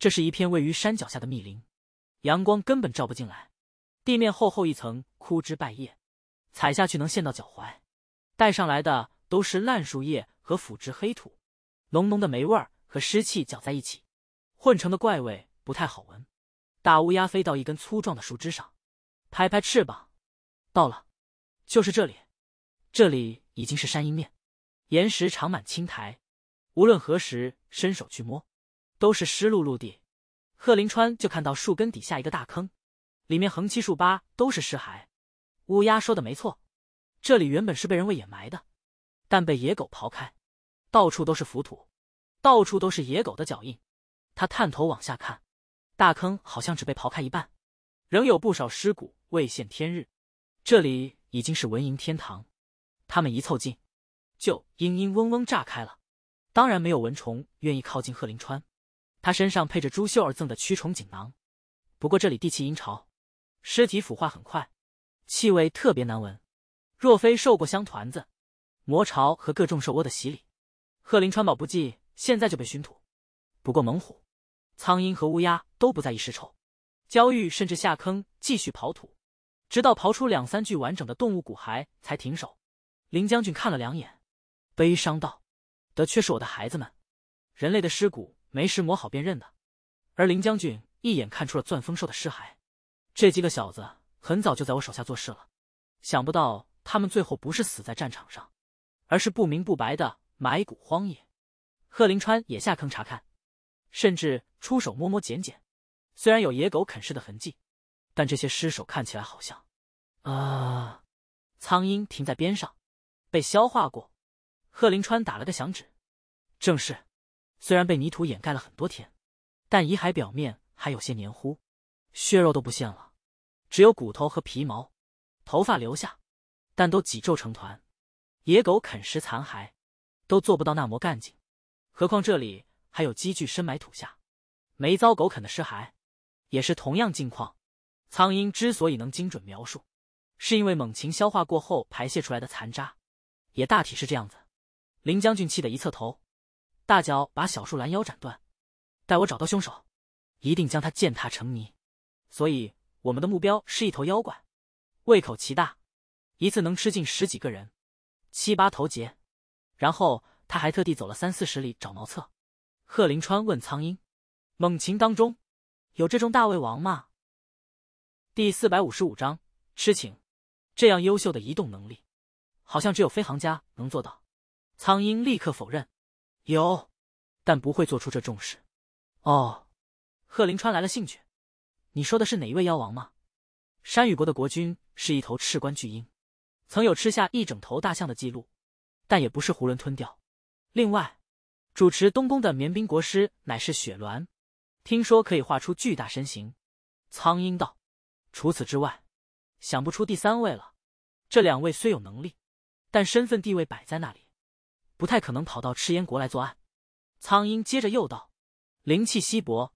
这是一片位于山脚下的密林，阳光根本照不进来。地面厚厚一层枯枝败叶，踩下去能陷到脚踝，带上来的都是烂树叶和腐殖黑土，浓浓的霉味儿和湿气搅在一起，混成的怪味不太好闻。大乌鸦飞到一根粗壮的树枝上，拍拍翅膀，到了，就是这里。这里已经是山阴面，岩石长满青苔，无论何时伸手去摸，都是湿漉漉的。贺林川就看到树根底下一个大坑。里面横七竖八都是尸骸，乌鸦说的没错，这里原本是被人为掩埋的，但被野狗刨开，到处都是浮土，到处都是野狗的脚印。他探头往下看，大坑好像只被刨开一半，仍有不少尸骨未现天日。这里已经是蚊蝇天堂，他们一凑近，就嘤嘤嗡嗡炸开了。当然没有蚊虫愿意靠近贺林川，他身上配着朱秀儿赠的驱虫锦囊，不过这里地气阴潮。尸体腐化很快，气味特别难闻。若非受过香团子、魔巢和各种兽窝的洗礼，贺林川宝不济，现在就被熏吐。不过猛虎、苍鹰和乌鸦都不在意尸臭，焦玉甚至下坑继续刨土，直到刨出两三具完整的动物骨骸才停手。林将军看了两眼，悲伤道：“的却是我的孩子们。”人类的尸骨没石磨好辨认的，而林将军一眼看出了钻风兽的尸骸。这几个小子很早就在我手下做事了，想不到他们最后不是死在战场上，而是不明不白的埋骨荒野。贺林川也下坑查看，甚至出手摸摸捡捡。虽然有野狗啃噬的痕迹，但这些尸首看起来好像……啊！苍蝇停在边上，被消化过。贺林川打了个响指，正是。虽然被泥土掩盖了很多天，但遗骸表面还有些黏糊。血肉都不见了，只有骨头和皮毛，头发留下，但都挤皱成团。野狗啃食残骸，都做不到那么干净，何况这里还有积聚深埋土下、没遭狗啃的尸骸，也是同样境况。苍蝇之所以能精准描述，是因为猛禽消化过后排泄出来的残渣，也大体是这样子。林将军气得一侧头，大脚把小树拦腰斩断。待我找到凶手，一定将他践踏成泥。所以，我们的目标是一头妖怪，胃口奇大，一次能吃进十几个人，七八头节。然后他还特地走了三四十里找茅厕。贺林川问苍鹰：“猛禽当中有这种大胃王吗？”第四百五十五章痴情。这样优秀的移动能力，好像只有飞行家能做到。苍鹰立刻否认：“有，但不会做出这种事。”哦，贺林川来了兴趣。你说的是哪一位妖王吗？山雨国的国君是一头赤冠巨鹰，曾有吃下一整头大象的记录，但也不是囫囵吞掉。另外，主持东宫的绵冰国师乃是雪鸾，听说可以画出巨大身形。苍鹰道，除此之外，想不出第三位了。这两位虽有能力，但身份地位摆在那里，不太可能跑到赤焰国来作案。苍鹰接着又道，灵气稀薄，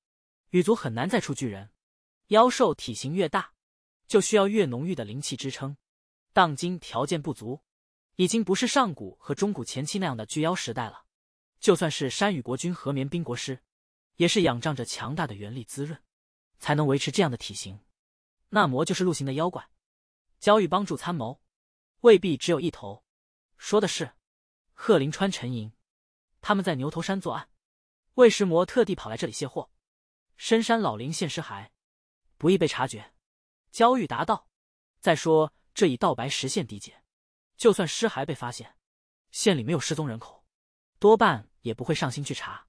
羽族很难再出巨人。妖兽体型越大，就需要越浓郁的灵气支撑。当今条件不足，已经不是上古和中古前期那样的巨妖时代了。就算是山雨国君和绵冰国师，也是仰仗着强大的元力滋润，才能维持这样的体型。那魔就是陆行的妖怪，焦玉帮助参谋，未必只有一头。说的是，贺林川沉莹，他们在牛头山作案，魏石魔特地跑来这里卸货，深山老林现尸骸。不易被察觉，焦玉答道：“再说这已道白实现地界，就算尸骸被发现，县里没有失踪人口，多半也不会上心去查。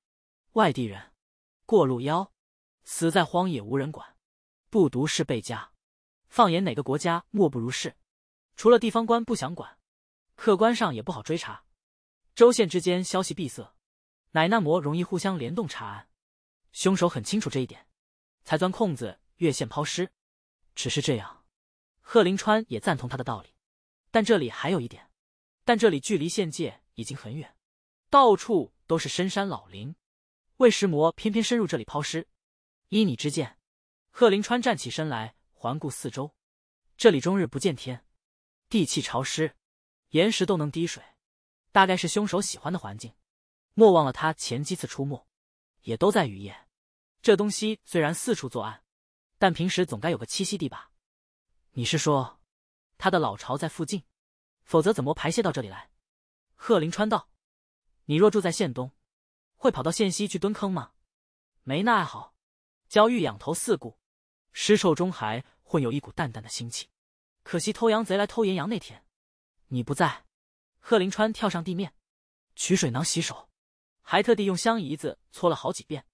外地人，过路妖，死在荒野无人管，不独是贝家。放眼哪个国家莫不如是，除了地方官不想管，客观上也不好追查。州县之间消息闭塞，乃那魔容易互相联动查案，凶手很清楚这一点，才钻空子。”越线抛尸，只是这样，贺林川也赞同他的道理，但这里还有一点，但这里距离县界已经很远，到处都是深山老林，魏石魔偏偏深入这里抛尸，依你之见？贺林川站起身来，环顾四周，这里终日不见天，地气潮湿，岩石都能滴水，大概是凶手喜欢的环境。莫忘了他前几次出没，也都在雨夜。这东西虽然四处作案。但平时总该有个栖息地吧？你是说，他的老巢在附近？否则怎么排泄到这里来？贺林川道：“你若住在县东，会跑到县西去蹲坑吗？没那爱好。”焦玉仰头四顾，尸臭中还混有一股淡淡的腥气。可惜偷羊贼来偷岩羊那天，你不在。贺林川跳上地面，取水囊洗手，还特地用香姨子搓了好几遍，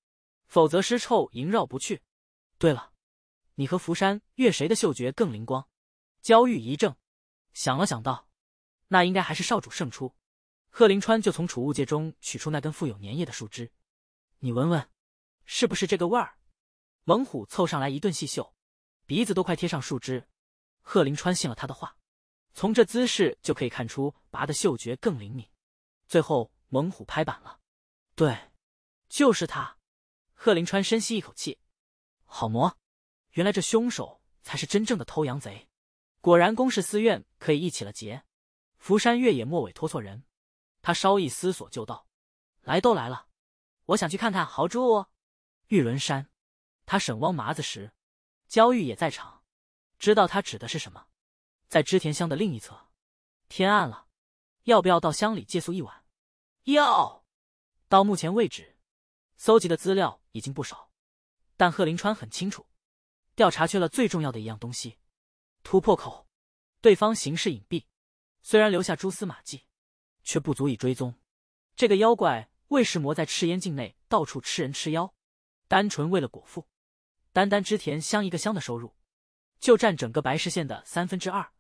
否则尸臭萦绕不去。对了。你和福山月谁的嗅觉更灵光？焦玉一怔，想了想道：“那应该还是少主胜出。”贺林川就从储物戒中取出那根富有粘液的树枝，你闻闻，是不是这个味儿？猛虎凑上来一顿细嗅，鼻子都快贴上树枝。贺林川信了他的话，从这姿势就可以看出拔的嗅觉更灵敏。最后，猛虎拍板了：“对，就是他。”贺林川深吸一口气，好魔。”原来这凶手才是真正的偷羊贼，果然公事私怨可以一起了结。福山越野末尾拖错人，他稍一思索就道：“来都来了，我想去看看豪猪哦。”玉轮山，他审汪麻子时，焦玉也在场，知道他指的是什么。在织田乡的另一侧，天暗了，要不要到乡里借宿一晚？要。到目前为止，搜集的资料已经不少，但贺林川很清楚。调查缺了最重要的一样东西，突破口。对方行事隐蔽，虽然留下蛛丝马迹，却不足以追踪。这个妖怪魏什魔在赤烟境内到处吃人吃妖，单纯为了果腹。单单织田乡一个乡的收入，就占整个白石县的三分之二。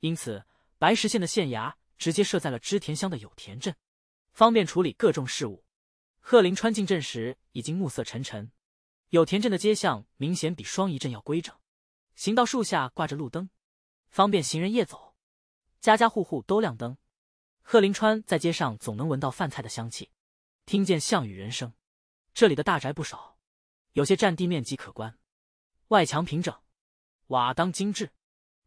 因此，白石县的县衙直接设在了织田乡的有田镇，方便处理各种事务。贺林川进镇时，已经暮色沉沉。有田镇的街巷明显比双仪镇要规整，行道树下挂着路灯，方便行人夜走，家家户户都亮灯。贺林川在街上总能闻到饭菜的香气，听见巷语人声。这里的大宅不少，有些占地面积可观，外墙平整，瓦当精致，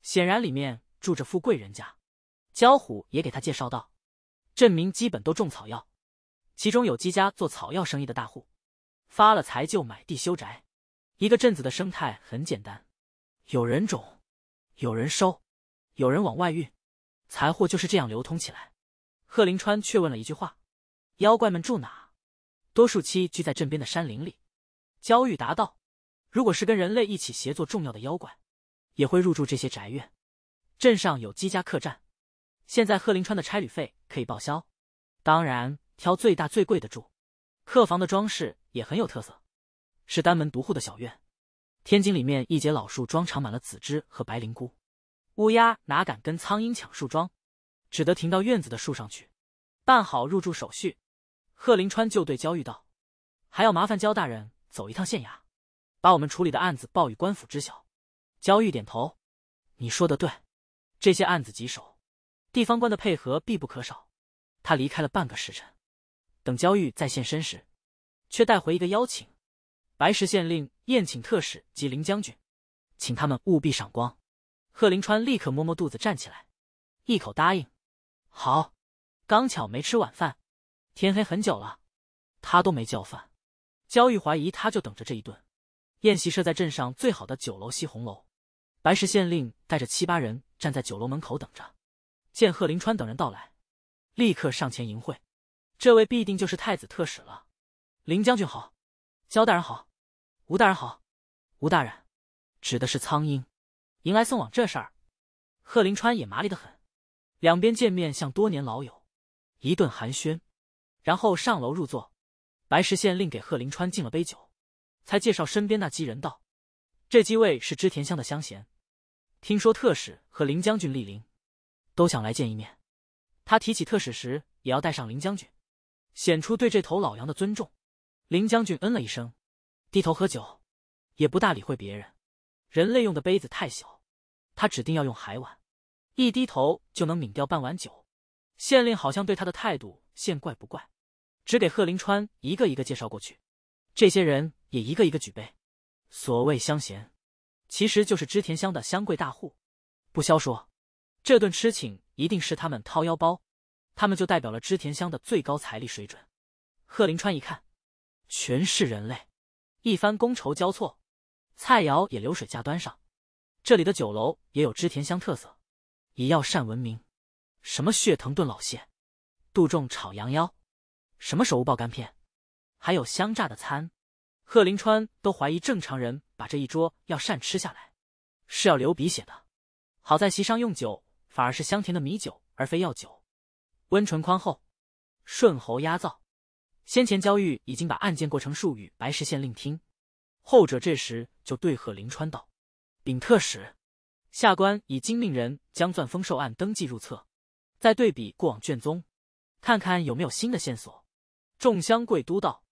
显然里面住着富贵人家。焦虎也给他介绍道，镇民基本都种草药，其中有几家做草药生意的大户。发了财就买地修宅，一个镇子的生态很简单，有人种，有人收，有人往外运，财货就是这样流通起来。贺林川却问了一句话：“妖怪们住哪？”多数期居在镇边的山林里。焦玉答道：“如果是跟人类一起协作重要的妖怪，也会入住这些宅院。镇上有几家客栈，现在贺林川的差旅费可以报销，当然挑最大最贵的住。”客房的装饰也很有特色，是单门独户的小院，天井里面一截老树桩长满了紫枝和白灵菇，乌鸦哪敢跟苍鹰抢树桩，只得停到院子的树上去。办好入住手续，贺林川就对焦玉道：“还要麻烦焦大人走一趟县衙，把我们处理的案子报与官府知晓。”焦玉点头：“你说的对，这些案子棘手，地方官的配合必不可少。”他离开了半个时辰。等焦玉再现身时，却带回一个邀请：白石县令宴请特使及林将军，请他们务必赏光。贺林川立刻摸摸肚子，站起来，一口答应：“好。”刚巧没吃晚饭，天黑很久了，他都没叫饭。焦玉怀疑他就等着这一顿。宴席设在镇上最好的酒楼西红楼。白石县令带着七八人站在酒楼门口等着，见贺林川等人到来，立刻上前迎会。这位必定就是太子特使了，林将军好，焦大人好，吴大人好，吴大人，指的是苍鹰，迎来送往这事儿，贺林川也麻利的很，两边见面像多年老友，一顿寒暄，然后上楼入座，白石县令给贺林川敬了杯酒，才介绍身边那几人道，这几位是织田乡的乡贤，听说特使和林将军莅临，都想来见一面，他提起特使时，也要带上林将军。显出对这头老羊的尊重，林将军嗯了一声，低头喝酒，也不大理会别人。人类用的杯子太小，他指定要用海碗，一低头就能抿掉半碗酒。县令好像对他的态度见怪不怪，只给贺林川一个一个介绍过去。这些人也一个一个举杯。所谓乡贤，其实就是织田乡的乡贵大户，不消说，这顿吃请一定是他们掏腰包。他们就代表了织田乡的最高财力水准。贺林川一看，全是人类。一番觥筹交错，菜肴也流水架端上。这里的酒楼也有织田乡特色，以药膳闻名。什么血藤炖老蟹，杜仲炒羊腰，什么手乌爆肝片，还有香炸的餐。贺林川都怀疑正常人把这一桌药膳吃下来，是要流鼻血的。好在席上用酒，反而是香甜的米酒，而非药酒。温纯宽厚，顺侯压造。先前焦玉已经把案件过程述与白石县令听，后者这时就对贺林川道：“禀特使，下官已经命人将钻风兽案登记入册，再对比过往卷宗，看看有没有新的线索。”众香贵都道：“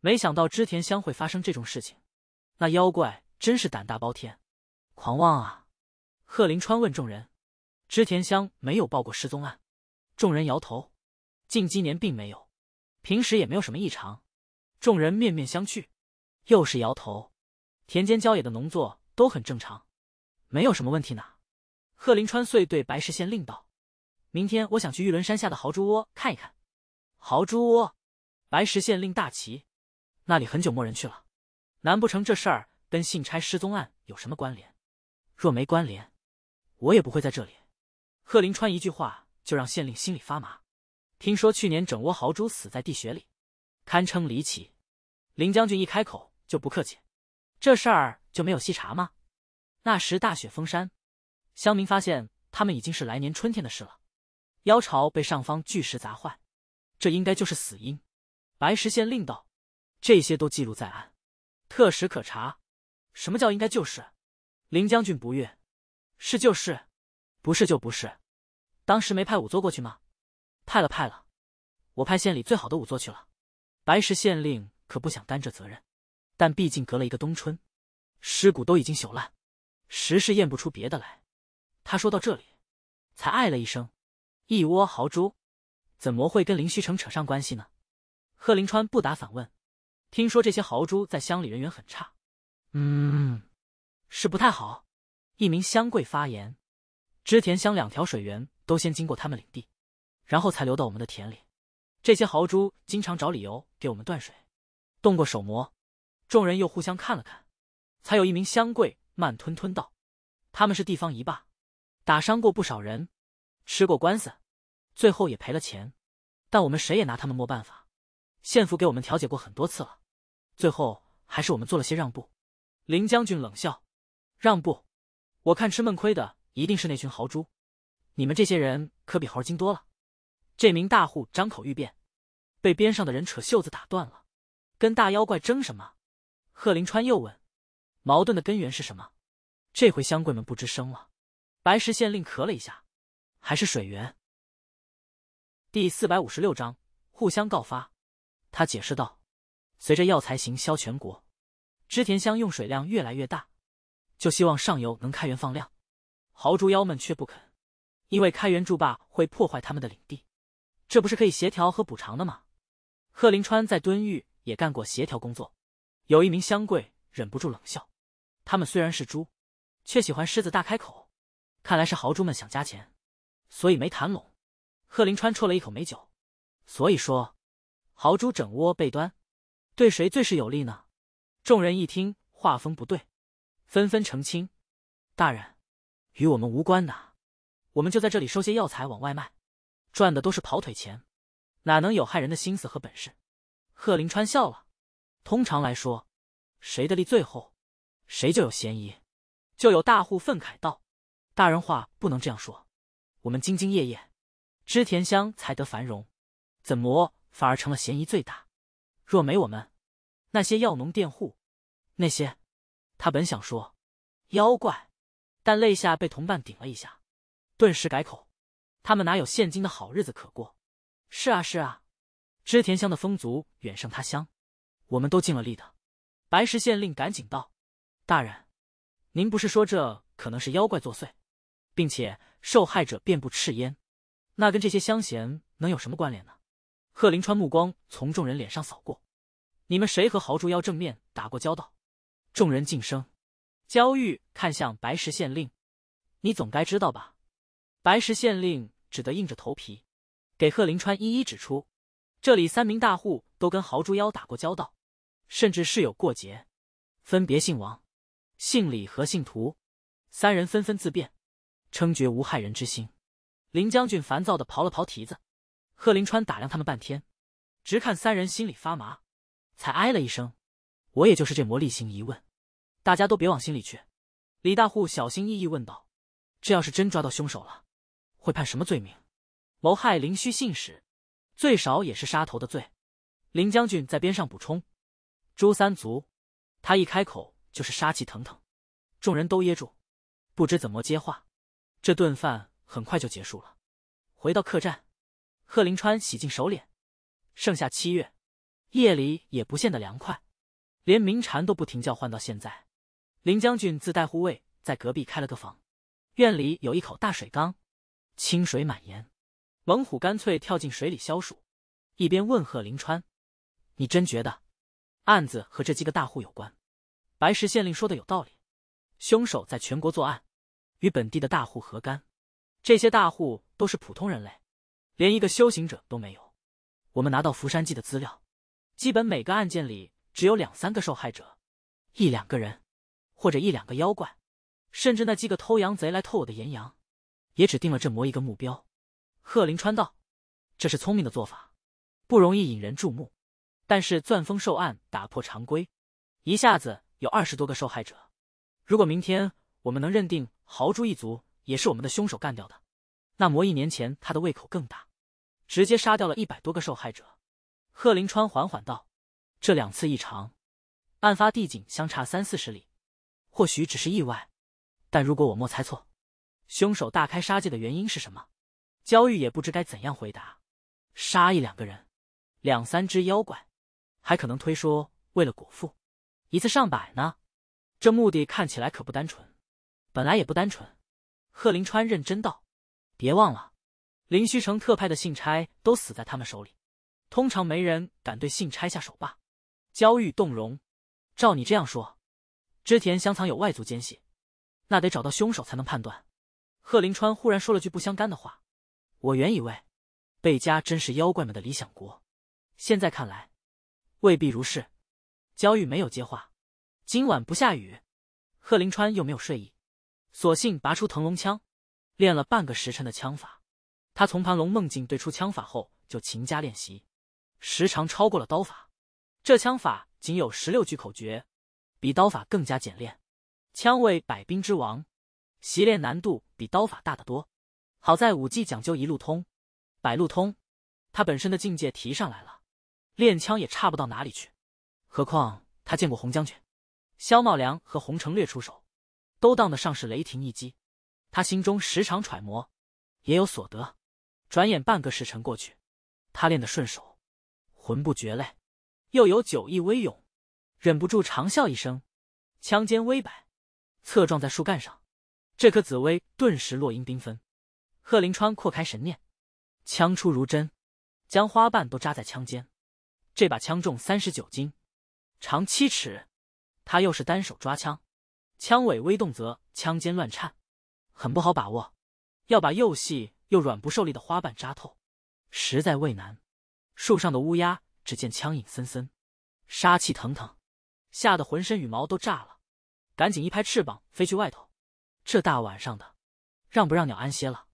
没想到织田乡会发生这种事情，那妖怪真是胆大包天，狂妄啊！”贺林川问众人：“织田乡没有报过失踪案？”众人摇头，近几年并没有，平时也没有什么异常。众人面面相觑，又是摇头。田间郊野的农作都很正常，没有什么问题呢。贺林川遂对白石县令道：“明天我想去玉轮山下的豪猪窝看一看。”豪猪窝，白石县令大奇，那里很久没人去了。难不成这事儿跟信差失踪案有什么关联？若没关联，我也不会在这里。贺林川一句话。就让县令心里发麻。听说去年整窝豪猪死在地穴里，堪称离奇。林将军一开口就不客气，这事儿就没有细查吗？那时大雪封山，乡民发现他们已经是来年春天的事了。妖巢被上方巨石砸坏，这应该就是死因。白石县令道：“这些都记录在案，特使可查。”什么叫应该就是？林将军不悦：“是就是，不是就不是。”当时没派仵作过去吗？派了，派了，我派县里最好的仵作去了。白石县令可不想担这责任，但毕竟隔了一个冬春，尸骨都已经朽烂，实是验不出别的来。他说到这里，才唉了一声：“一窝豪猪，怎么会跟林虚城扯上关系呢？”贺林川不答反问：“听说这些豪猪在乡里人缘很差？”“嗯，是不太好。”一名乡贵发言：“织田乡两条水源。”都先经过他们领地，然后才流到我们的田里。这些豪猪经常找理由给我们断水，动过手磨。众人又互相看了看，才有一名香桂慢吞吞道：“他们是地方一霸，打伤过不少人，吃过官司，最后也赔了钱。但我们谁也拿他们没办法。县府给我们调解过很多次了，最后还是我们做了些让步。”林将军冷笑：“让步？我看吃闷亏的一定是那群豪猪。”你们这些人可比猴精多了！这名大户张口欲辩，被边上的人扯袖子打断了。跟大妖怪争什么？贺林川又问。矛盾的根源是什么？这回香桂们不吱声了。白石县令咳了一下，还是水源。第四百五十六章互相告发。他解释道：随着药材行销全国，织田乡用水量越来越大，就希望上游能开源放量。豪猪妖们却不肯。因为开元筑坝会破坏他们的领地，这不是可以协调和补偿的吗？贺林川在敦玉也干过协调工作。有一名香贵忍不住冷笑：“他们虽然是猪，却喜欢狮子大开口。看来是豪猪们想加钱，所以没谈拢。”贺林川啜了一口美酒。所以说，豪猪整窝被端，对谁最是有利呢？众人一听，画风不对，纷纷澄清：“大人，与我们无关呐。”我们就在这里收些药材往外卖，赚的都是跑腿钱，哪能有害人的心思和本事？贺林川笑了。通常来说，谁的力最厚，谁就有嫌疑。就有大户愤慨道：“大人话不能这样说，我们兢兢业业，织田乡才得繁荣，怎么反而成了嫌疑最大？若没我们，那些药农佃户，那些……”他本想说“妖怪”，但肋下被同伴顶了一下。顿时改口，他们哪有现今的好日子可过？是啊是啊，织田乡的风俗远胜他乡，我们都尽了力的。白石县令赶紧道：“大人，您不是说这可能是妖怪作祟，并且受害者遍布赤烟，那跟这些乡贤能有什么关联呢？”贺林川目光从众人脸上扫过，你们谁和豪猪妖正面打过交道？众人噤声。焦玉看向白石县令：“你总该知道吧？”白石县令只得硬着头皮，给贺林川一一指出，这里三名大户都跟豪猪妖打过交道，甚至是有过节，分别姓王、姓李和姓涂，三人纷纷自辩，称绝无害人之心。林将军烦躁的刨了刨蹄子，贺林川打量他们半天，直看三人心里发麻，才唉了一声：“我也就是这魔力行疑问，大家都别往心里去。”李大户小心翼翼问道：“这要是真抓到凶手了？”会判什么罪名？谋害灵虚信使，最少也是杀头的罪。林将军在边上补充：“朱三足，他一开口就是杀气腾腾。”众人都噎住，不知怎么接话。这顿饭很快就结束了。回到客栈，贺林川洗净手脸。剩下七月，夜里也不见得凉快，连鸣蝉都不停叫唤到现在。林将军自带护卫在隔壁开了个房，院里有一口大水缸。清水满眼，猛虎干脆跳进水里消暑，一边问贺林川：“你真觉得案子和这几个大户有关？”白石县令说的有道理。凶手在全国作案，与本地的大户何干？这些大户都是普通人类，连一个修行者都没有。我们拿到福山记的资料，基本每个案件里只有两三个受害者，一两个人，或者一两个妖怪，甚至那几个偷羊贼来偷我的岩羊。也只定了这魔一个目标，贺林川道：“这是聪明的做法，不容易引人注目。但是钻风受案打破常规，一下子有二十多个受害者。如果明天我们能认定豪猪一族也是我们的凶手干掉的，那魔一年前他的胃口更大，直接杀掉了一百多个受害者。”贺林川缓缓道：“这两次异常，案发地景相差三四十里，或许只是意外。但如果我莫猜错。”凶手大开杀戒的原因是什么？焦玉也不知该怎样回答。杀一两个人，两三只妖怪，还可能推说为了果腹，一次上百呢？这目的看起来可不单纯，本来也不单纯。贺林川认真道：“别忘了，林虚城特派的信差都死在他们手里，通常没人敢对信差下手吧？”焦玉动容：“照你这样说，织田香藏有外族奸细，那得找到凶手才能判断。”贺林川忽然说了句不相干的话：“我原以为，贝加真是妖怪们的理想国，现在看来，未必如是。”焦玉没有接话。今晚不下雨，贺林川又没有睡意，索性拔出腾龙枪，练了半个时辰的枪法。他从盘龙梦境对出枪法后，就勤加练习，时常超过了刀法。这枪法仅有十六句口诀，比刀法更加简练。枪为百兵之王。习练难度比刀法大得多，好在武技讲究一路通，百路通，他本身的境界提上来了，练枪也差不到哪里去。何况他见过洪将军、萧茂良和洪承略出手，都当得上是雷霆一击。他心中时常揣摩，也有所得。转眼半个时辰过去，他练得顺手，魂不觉累，又有酒意微涌，忍不住长笑一声，枪尖微摆，侧撞在树干上。这颗紫薇顿时落英缤纷，贺林川扩开神念，枪出如针，将花瓣都扎在枪尖。这把枪重三十九斤，长七尺，他又是单手抓枪，枪尾微动则枪尖乱颤，很不好把握。要把又细又软不受力的花瓣扎透，实在未难。树上的乌鸦只见枪影森森，杀气腾腾，吓得浑身羽毛都炸了，赶紧一拍翅膀飞去外头。这大晚上的，让不让鸟安歇了？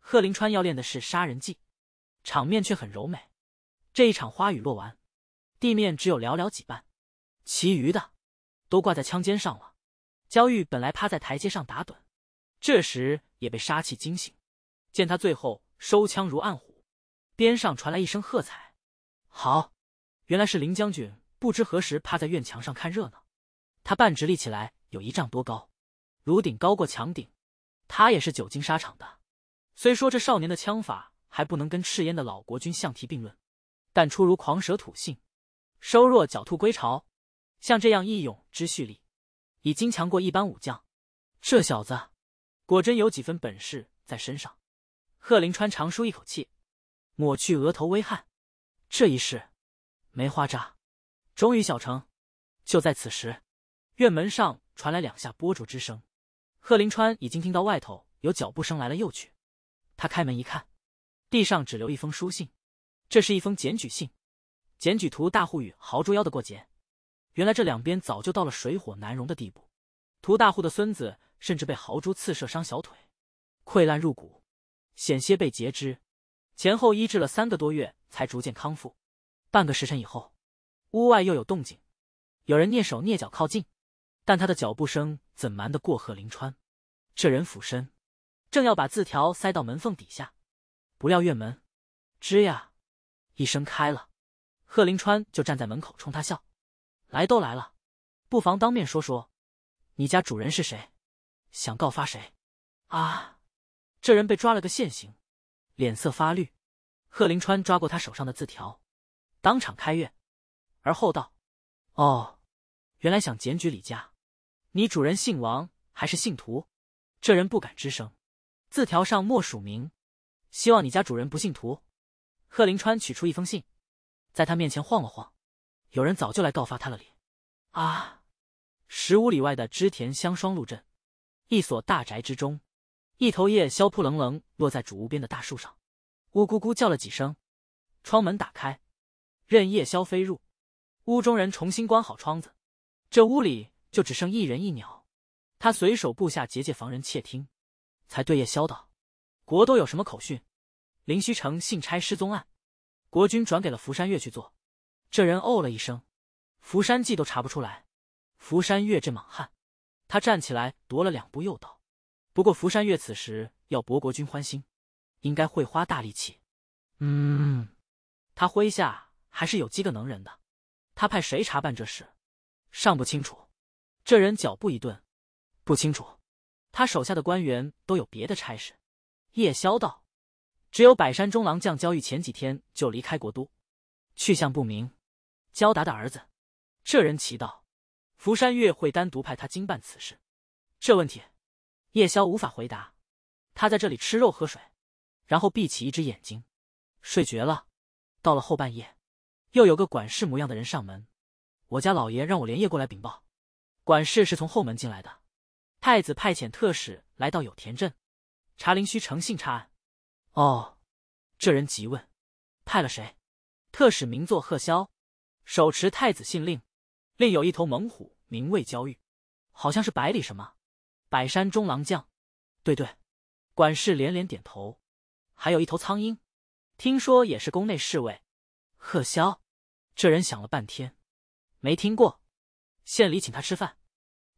贺林川要练的是杀人技，场面却很柔美。这一场花雨落完，地面只有寥寥几瓣，其余的都挂在枪尖上了。焦玉本来趴在台阶上打盹，这时也被杀气惊醒，见他最后收枪如暗虎，边上传来一声喝彩：“好！”原来是林将军，不知何时趴在院墙上看热闹。他半直立起来，有一丈多高。颅顶高过墙顶，他也是久经沙场的。虽说这少年的枪法还不能跟赤焰的老国君相提并论，但出如狂蛇吐信，收若狡兔归巢，像这样义勇之蓄力，已经强过一般武将。这小子果真有几分本事在身上。贺林川长舒一口气，抹去额头微汗。这一世，梅花扎终于小成。就在此时，院门上传来两下拨竹之声。贺林川已经听到外头有脚步声来了又去，他开门一看，地上只留一封书信，这是一封检举信，检举屠大户与豪猪妖的过节。原来这两边早就到了水火难容的地步，屠大户的孙子甚至被豪猪刺射伤小腿，溃烂入骨，险些被截肢，前后医治了三个多月才逐渐康复。半个时辰以后，屋外又有动静，有人蹑手蹑脚靠近。但他的脚步声怎瞒得过贺林川？这人俯身，正要把字条塞到门缝底下，不料院门，吱呀，一声开了，贺林川就站在门口冲他笑：“来都来了，不妨当面说说，你家主人是谁？想告发谁？”啊！这人被抓了个现行，脸色发绿。贺林川抓过他手上的字条，当场开院，而后道：“哦，原来想检举李家。”你主人姓王还是姓涂？这人不敢吱声。字条上莫署名，希望你家主人不姓涂。贺林川取出一封信，在他面前晃了晃。有人早就来告发他了哩。啊！十五里外的织田香双路镇，一所大宅之中，一头夜宵扑棱棱落在主屋边的大树上，呜咕咕叫了几声。窗门打开，任夜宵飞入。屋中人重新关好窗子。这屋里。就只剩一人一鸟，他随手布下结界防人窃听，才对夜宵道：“国都有什么口讯？”林虚城信差失踪案，国君转给了福山月去做。这人哦了一声，福山记都查不出来。福山月这莽汉，他站起来踱了两步，又道：“不过福山月此时要博国君欢心，应该会花大力气。嗯，他麾下还是有几个能人的。他派谁查办这事，尚不清楚。”这人脚步一顿，不清楚，他手下的官员都有别的差事。叶宵道：“只有百山中郎将焦玉前几天就离开国都，去向不明。”焦达的儿子，这人奇道：“福山月会单独派他经办此事。”这问题，叶宵无法回答。他在这里吃肉喝水，然后闭起一只眼睛，睡绝了。到了后半夜，又有个管事模样的人上门，我家老爷让我连夜过来禀报。管事是从后门进来的，太子派遣特使来到有田镇，查灵虚诚信查案。哦，这人急问，派了谁？特使名作贺萧，手持太子信令，另有一头猛虎名为焦玉，好像是百里什么，百山中郎将。对对，管事连连点头。还有一头苍鹰，听说也是宫内侍卫。贺萧，这人想了半天，没听过。县里请他吃饭，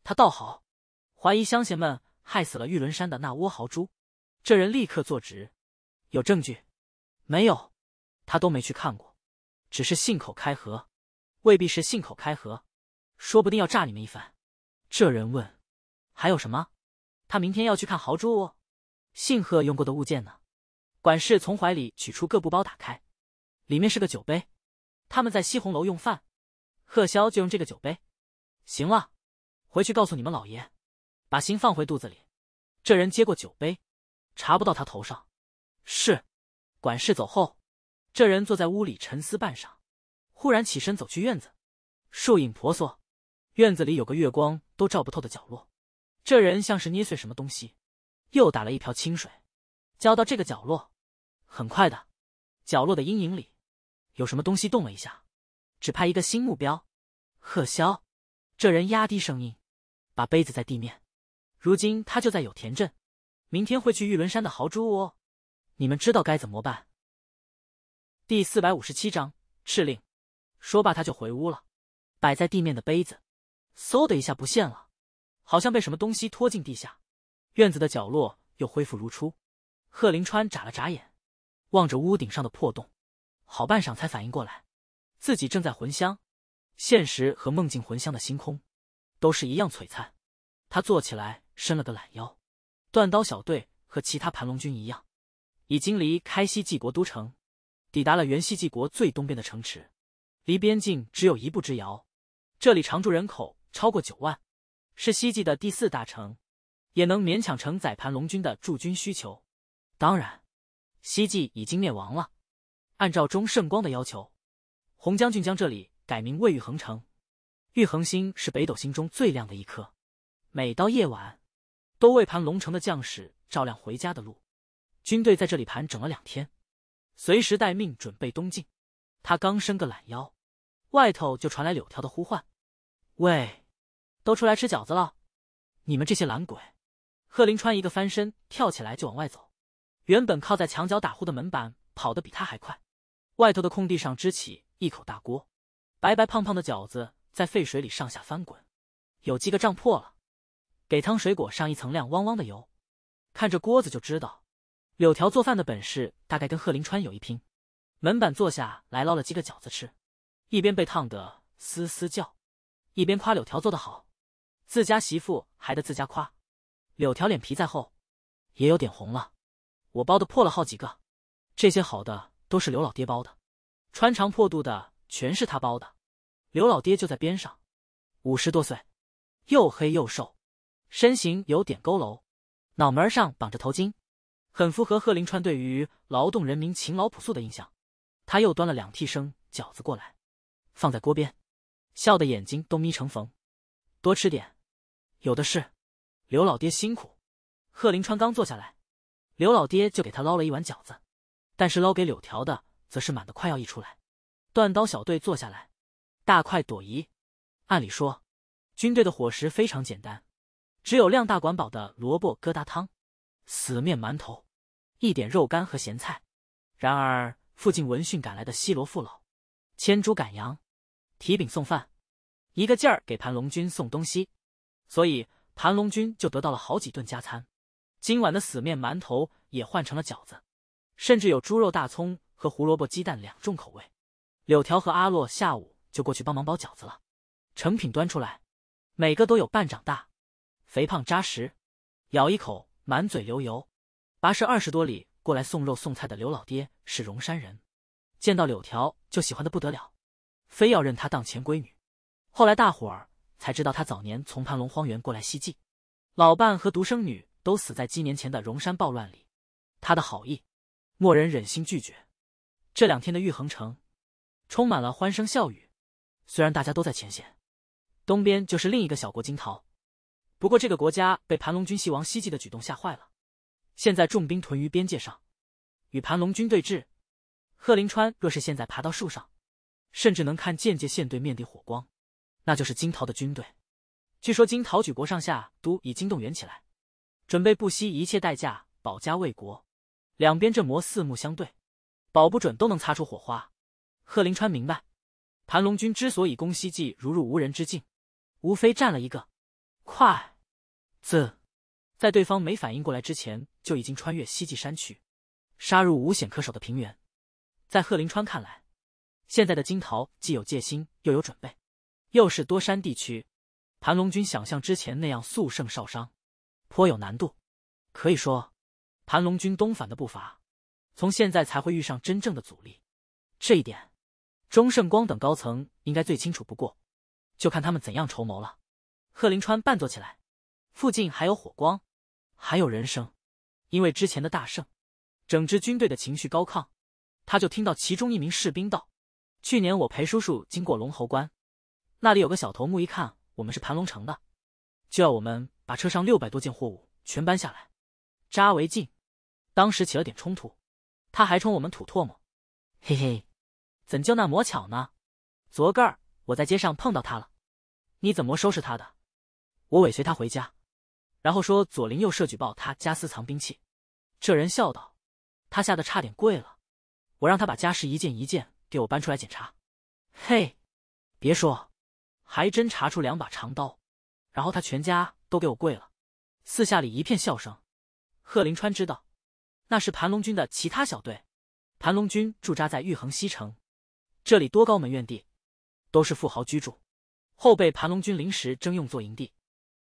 他倒好，怀疑乡贤们害死了玉轮山的那窝豪猪。这人立刻坐直，有证据？没有，他都没去看过，只是信口开河，未必是信口开河，说不定要炸你们一番。这人问，还有什么？他明天要去看豪猪哦。信贺用过的物件呢？管事从怀里取出各布包，打开，里面是个酒杯。他们在西红楼用饭，贺潇就用这个酒杯。行了，回去告诉你们老爷，把心放回肚子里。这人接过酒杯，查不到他头上。是，管事走后，这人坐在屋里沉思半晌，忽然起身走去院子。树影婆娑，院子里有个月光都照不透的角落。这人像是捏碎什么东西，又打了一瓢清水，浇到这个角落。很快的，角落的阴影里有什么东西动了一下，只怕一个新目标，贺萧。这人压低声音，把杯子在地面。如今他就在有田镇，明天会去玉轮山的豪猪窝，你们知道该怎么办？第四百五十七章敕令。说罢，他就回屋了。摆在地面的杯子，嗖的一下不见了，好像被什么东西拖进地下。院子的角落又恢复如初。贺林川眨了眨眼，望着屋顶上的破洞，好半晌才反应过来，自己正在魂香。现实和梦境，魂香的星空，都是一样璀璨。他坐起来，伸了个懒腰。断刀小队和其他盘龙军一样，已经离开西纪国都城，抵达了元西纪国最东边的城池，离边境只有一步之遥。这里常住人口超过九万，是西纪的第四大城，也能勉强承载盘龙军的驻军需求。当然，西纪已经灭亡了。按照钟圣光的要求，洪将军将这里。改名为玉衡城，玉衡星是北斗星中最亮的一颗，每到夜晚，都为盘龙城的将士照亮回家的路。军队在这里盘整了两天，随时待命准备东进。他刚伸个懒腰，外头就传来柳条的呼唤：“喂，都出来吃饺子了！你们这些懒鬼！”贺林川一个翻身跳起来就往外走，原本靠在墙角打呼的门板跑得比他还快。外头的空地上支起一口大锅。白白胖胖的饺子在沸水里上下翻滚，有几个胀破了，给汤水裹上一层亮汪汪的油，看着锅子就知道，柳条做饭的本事大概跟贺林川有一拼。门板坐下来捞了几个饺子吃，一边被烫得嘶嘶叫，一边夸柳条做的好，自家媳妇还得自家夸。柳条脸皮再厚，也有点红了。我包的破了好几个，这些好的都是刘老爹包的，穿肠破肚的。全是他包的，刘老爹就在边上，五十多岁，又黑又瘦，身形有点佝偻，脑门上绑着头巾，很符合贺林川对于劳动人民勤劳朴素的印象。他又端了两屉生饺子过来，放在锅边，笑的眼睛都眯成缝。多吃点，有的是。刘老爹辛苦。贺林川刚坐下来，刘老爹就给他捞了一碗饺子，但是捞给柳条的则是满的快要溢出来。断刀小队坐下来，大快朵颐。按理说，军队的伙食非常简单，只有量大管饱的萝卜疙瘩汤、死面馒头、一点肉干和咸菜。然而，附近闻讯赶来的西罗父老、牵猪赶羊、提饼送饭，一个劲儿给盘龙军送东西，所以盘龙军就得到了好几顿加餐。今晚的死面馒头也换成了饺子，甚至有猪肉大葱和胡萝卜鸡蛋两种口味。柳条和阿洛下午就过去帮忙包饺子了，成品端出来，每个都有半掌大，肥胖扎实，咬一口满嘴流油。跋涉二十多里过来送肉送菜的刘老爹是荣山人，见到柳条就喜欢的不得了，非要认他当前闺女。后来大伙儿才知道他早年从盘龙荒原过来西进，老伴和独生女都死在几年前的荣山暴乱里，他的好意，莫人忍心拒绝。这两天的玉衡城。充满了欢声笑语。虽然大家都在前线，东边就是另一个小国金桃，不过这个国家被盘龙军西王西季的举动吓坏了，现在重兵屯于边界上，与盘龙军对峙。贺林川若是现在爬到树上，甚至能看间界线对面的火光，那就是金桃的军队。据说金桃举国上下都已经动员起来，准备不惜一切代价保家卫国。两边这魔四目相对，保不准都能擦出火花。贺林川明白，盘龙军之所以攻西冀如入无人之境，无非占了一个快字，在对方没反应过来之前，就已经穿越西冀山区，杀入无险可守的平原。在贺林川看来，现在的金桃既有戒心，又有准备，又是多山地区，盘龙军想像之前那样速胜少伤，颇有难度。可以说，盘龙军东返的步伐，从现在才会遇上真正的阻力。这一点。钟胜光等高层应该最清楚不过，就看他们怎样筹谋了。贺林川半坐起来，附近还有火光，还有人声，因为之前的大胜，整支军队的情绪高亢，他就听到其中一名士兵道：“去年我裴叔叔经过龙侯关，那里有个小头目，一看我们是盘龙城的，就要我们把车上六百多件货物全搬下来，扎为进，当时起了点冲突，他还冲我们吐唾沫，嘿嘿。”怎就那么巧呢？昨个儿我在街上碰到他了，你怎么收拾他的？我尾随他回家，然后说左邻右舍举报他家私藏兵器。这人笑道，他吓得差点跪了。我让他把家什一件一件给我搬出来检查。嘿，别说，还真查出两把长刀。然后他全家都给我跪了，四下里一片笑声。贺林川知道，那是盘龙军的其他小队。盘龙军驻扎在玉衡西城。这里多高门院地，都是富豪居住。后被盘龙军临时征用做营地，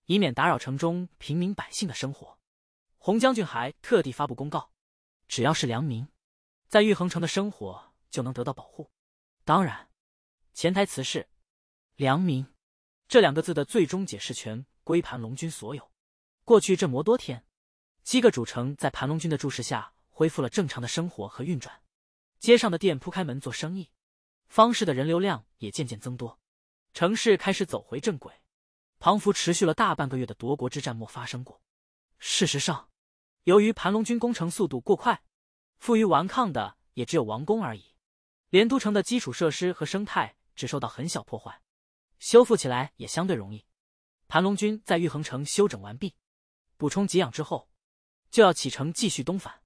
以免打扰城中平民百姓的生活。洪将军还特地发布公告：只要是良民，在玉衡城的生活就能得到保护。当然，潜台词是“良民”这两个字的最终解释权归盘龙军所有。过去这么多天，七个主城在盘龙军的注视下恢复了正常的生活和运转，街上的店铺开门做生意。方氏的人流量也渐渐增多，城市开始走回正轨。庞福持续了大半个月的夺国之战没发生过。事实上，由于盘龙军攻城速度过快，负隅顽抗的也只有王宫而已。连都城的基础设施和生态只受到很小破坏，修复起来也相对容易。盘龙军在玉衡城休整完毕，补充给养之后，就要启程继续东返。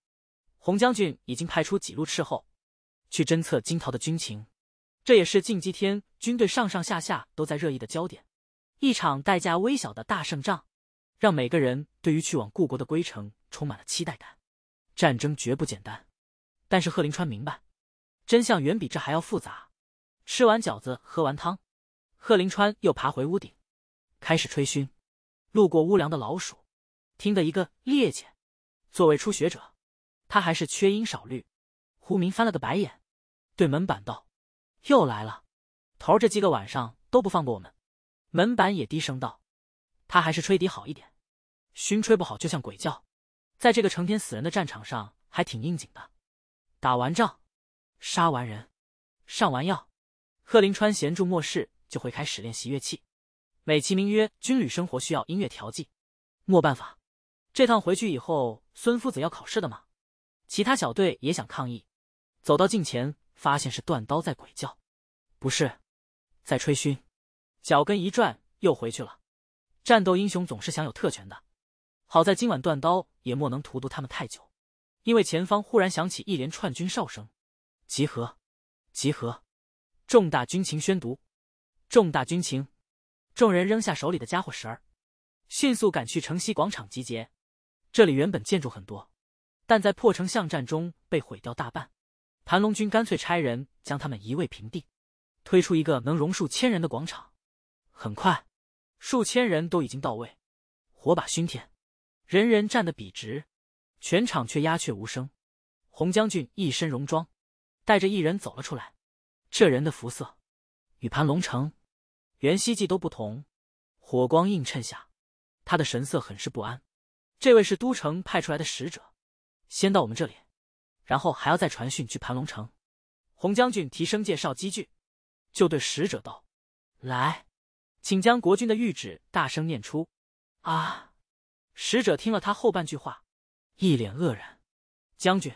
洪将军已经派出几路斥候，去侦测金朝的军情。这也是近几天军队上上下下都在热议的焦点，一场代价微小的大胜仗，让每个人对于去往故国的归程充满了期待感。战争绝不简单，但是贺林川明白，真相远比这还要复杂。吃完饺子，喝完汤，贺林川又爬回屋顶，开始吹熏。路过屋梁的老鼠，听得一个趔趄。作为初学者，他还是缺音少律。胡明翻了个白眼，对门板道。又来了，头儿这几个晚上都不放过我们。门板也低声道：“他还是吹笛好一点，熏吹不好就像鬼叫，在这个成天死人的战场上还挺应景的。打完仗，杀完人，上完药，贺林川闲住末世就会开始练习乐器，美其名曰军旅生活需要音乐调剂。没办法，这趟回去以后，孙夫子要考试的嘛。其他小队也想抗议，走到近前。”发现是断刀在鬼叫，不是，在吹嘘。脚跟一转，又回去了。战斗英雄总是享有特权的。好在今晚断刀也莫能荼毒他们太久，因为前方忽然响起一连串军哨声：“集合，集合！重大军情宣读，重大军情！”众人扔下手里的家伙什儿，迅速赶去城西广场集结。这里原本建筑很多，但在破城巷战中被毁掉大半。盘龙军干脆差人将他们夷为平地，推出一个能容数千人的广场。很快，数千人都已经到位，火把熏天，人人站得笔直，全场却鸦雀无声。洪将军一身戎装，带着一人走了出来。这人的肤色与盘龙城、元熙记都不同，火光映衬下，他的神色很是不安。这位是都城派出来的使者，先到我们这里。然后还要再传讯去盘龙城，洪将军提升介绍机具，就对使者道：“来，请将国君的谕旨大声念出。”啊！使者听了他后半句话，一脸愕然。将军，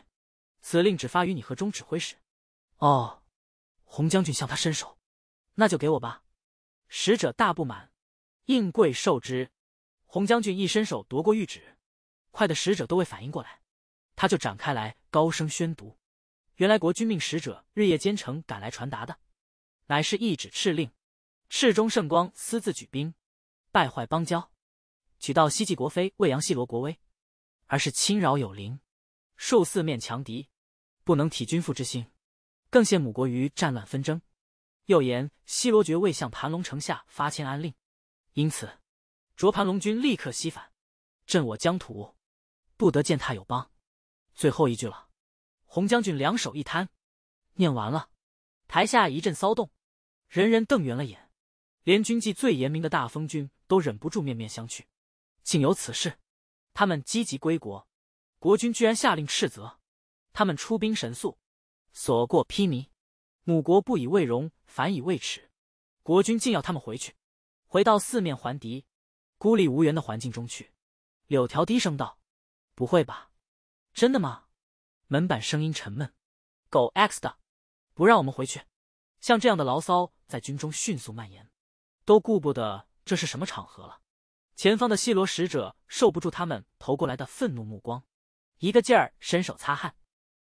此令只发于你和中指挥使。哦，洪将军向他伸手，那就给我吧。使者大不满，应跪受之。洪将军一伸手夺过谕旨，快的使者都未反应过来。他就展开来高声宣读，原来国君命使者日夜兼程赶来传达的，乃是一纸敕令，敕中圣光私自举兵，败坏邦交，取到西晋国妃未阳西罗国威，而是侵扰有邻，受四面强敌，不能体君父之心，更陷母国于战乱纷争。又言西罗爵未向盘龙城下发迁安令，因此，卓盘龙军立刻西返，镇我疆土，不得践踏友邦。最后一句了，洪将军两手一摊，念完了，台下一阵骚动，人人瞪圆了眼，连军纪最严明的大风军都忍不住面面相觑，竟有此事！他们积极归国，国君居然下令斥责，他们出兵神速，所过披靡，母国不以为荣，反以为耻，国君竟要他们回去，回到四面环敌、孤立无援的环境中去。柳条低声道：“不会吧？”真的吗？门板声音沉闷，狗 X 的，不让我们回去。像这样的牢骚在军中迅速蔓延，都顾不得这是什么场合了。前方的西罗使者受不住他们投过来的愤怒目光，一个劲儿伸手擦汗。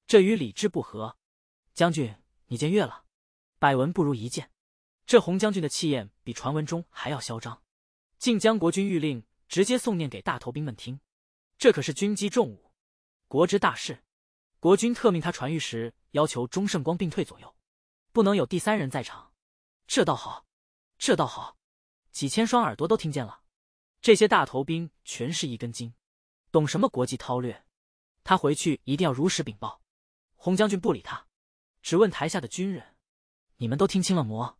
这与理智不合。将军，你见月了？百闻不如一见。这洪将军的气焰比传闻中还要嚣张，竟将国军谕令直接诵念给大头兵们听。这可是军机重物。国之大事，国君特命他传谕时，要求钟圣光并退左右，不能有第三人在场。这倒好，这倒好，几千双耳朵都听见了。这些大头兵全是一根筋，懂什么国际韬略？他回去一定要如实禀报。洪将军不理他，只问台下的军人：“你们都听清了么？”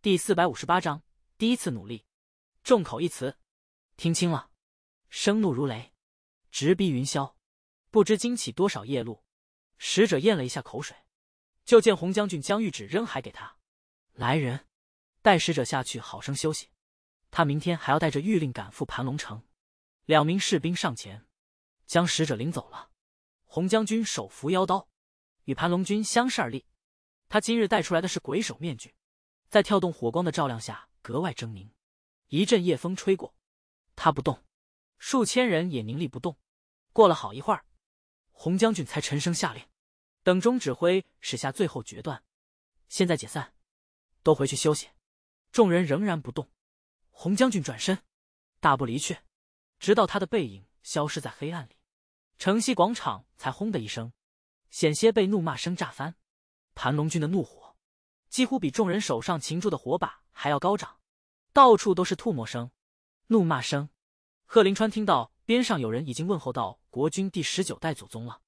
第四百五十八章第一次努力，众口一词，听清了。声怒如雷，直逼云霄。不知惊起多少夜露，使者咽了一下口水，就见洪将军将玉旨扔还给他。来人，带使者下去，好生休息。他明天还要带着玉令赶赴盘龙城。两名士兵上前，将使者领走了。洪将军手扶腰刀，与盘龙军相视而立。他今日带出来的是鬼手面具，在跳动火光的照亮下格外狰狞。一阵夜风吹过，他不动，数千人也凝立不动。过了好一会儿。洪将军才沉声下令，等钟指挥使下最后决断。现在解散，都回去休息。众人仍然不动。洪将军转身，大步离去，直到他的背影消失在黑暗里。城西广场才轰的一声，险些被怒骂声炸翻。盘龙军的怒火几乎比众人手上擒住的火把还要高涨，到处都是唾沫声、怒骂声。贺林川听到。边上有人已经问候到国君第十九代祖宗了，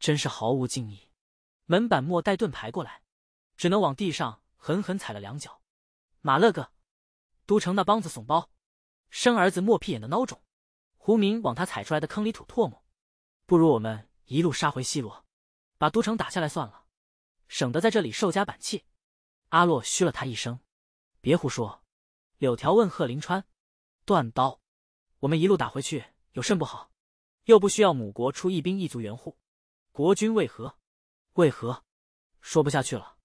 真是毫无敬意。门板莫带盾牌过来，只能往地上狠狠踩了两脚。马勒哥，都城那帮子怂包，生儿子莫屁眼的孬种。胡明往他踩出来的坑里吐唾沫。不如我们一路杀回西洛，把都城打下来算了，省得在这里受夹板气。阿洛嘘了他一声，别胡说。柳条问贺林川，断刀，我们一路打回去。有甚不好？又不需要母国出一兵一卒援护，国君为何？为何？说不下去了。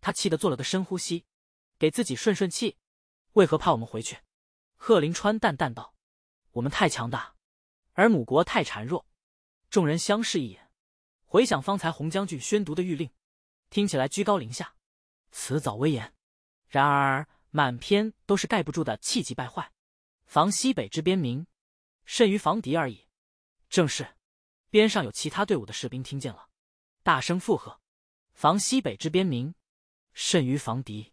他气得做了个深呼吸，给自己顺顺气。为何怕我们回去？贺林川淡淡道：“我们太强大，而母国太孱弱。”众人相视一眼，回想方才洪将军宣读的谕令，听起来居高临下，辞藻威严。然而满篇都是盖不住的气急败坏，防西北之边民。甚于防敌而已。正是，边上有其他队伍的士兵听见了，大声附和：“防西北之边民，甚于防敌。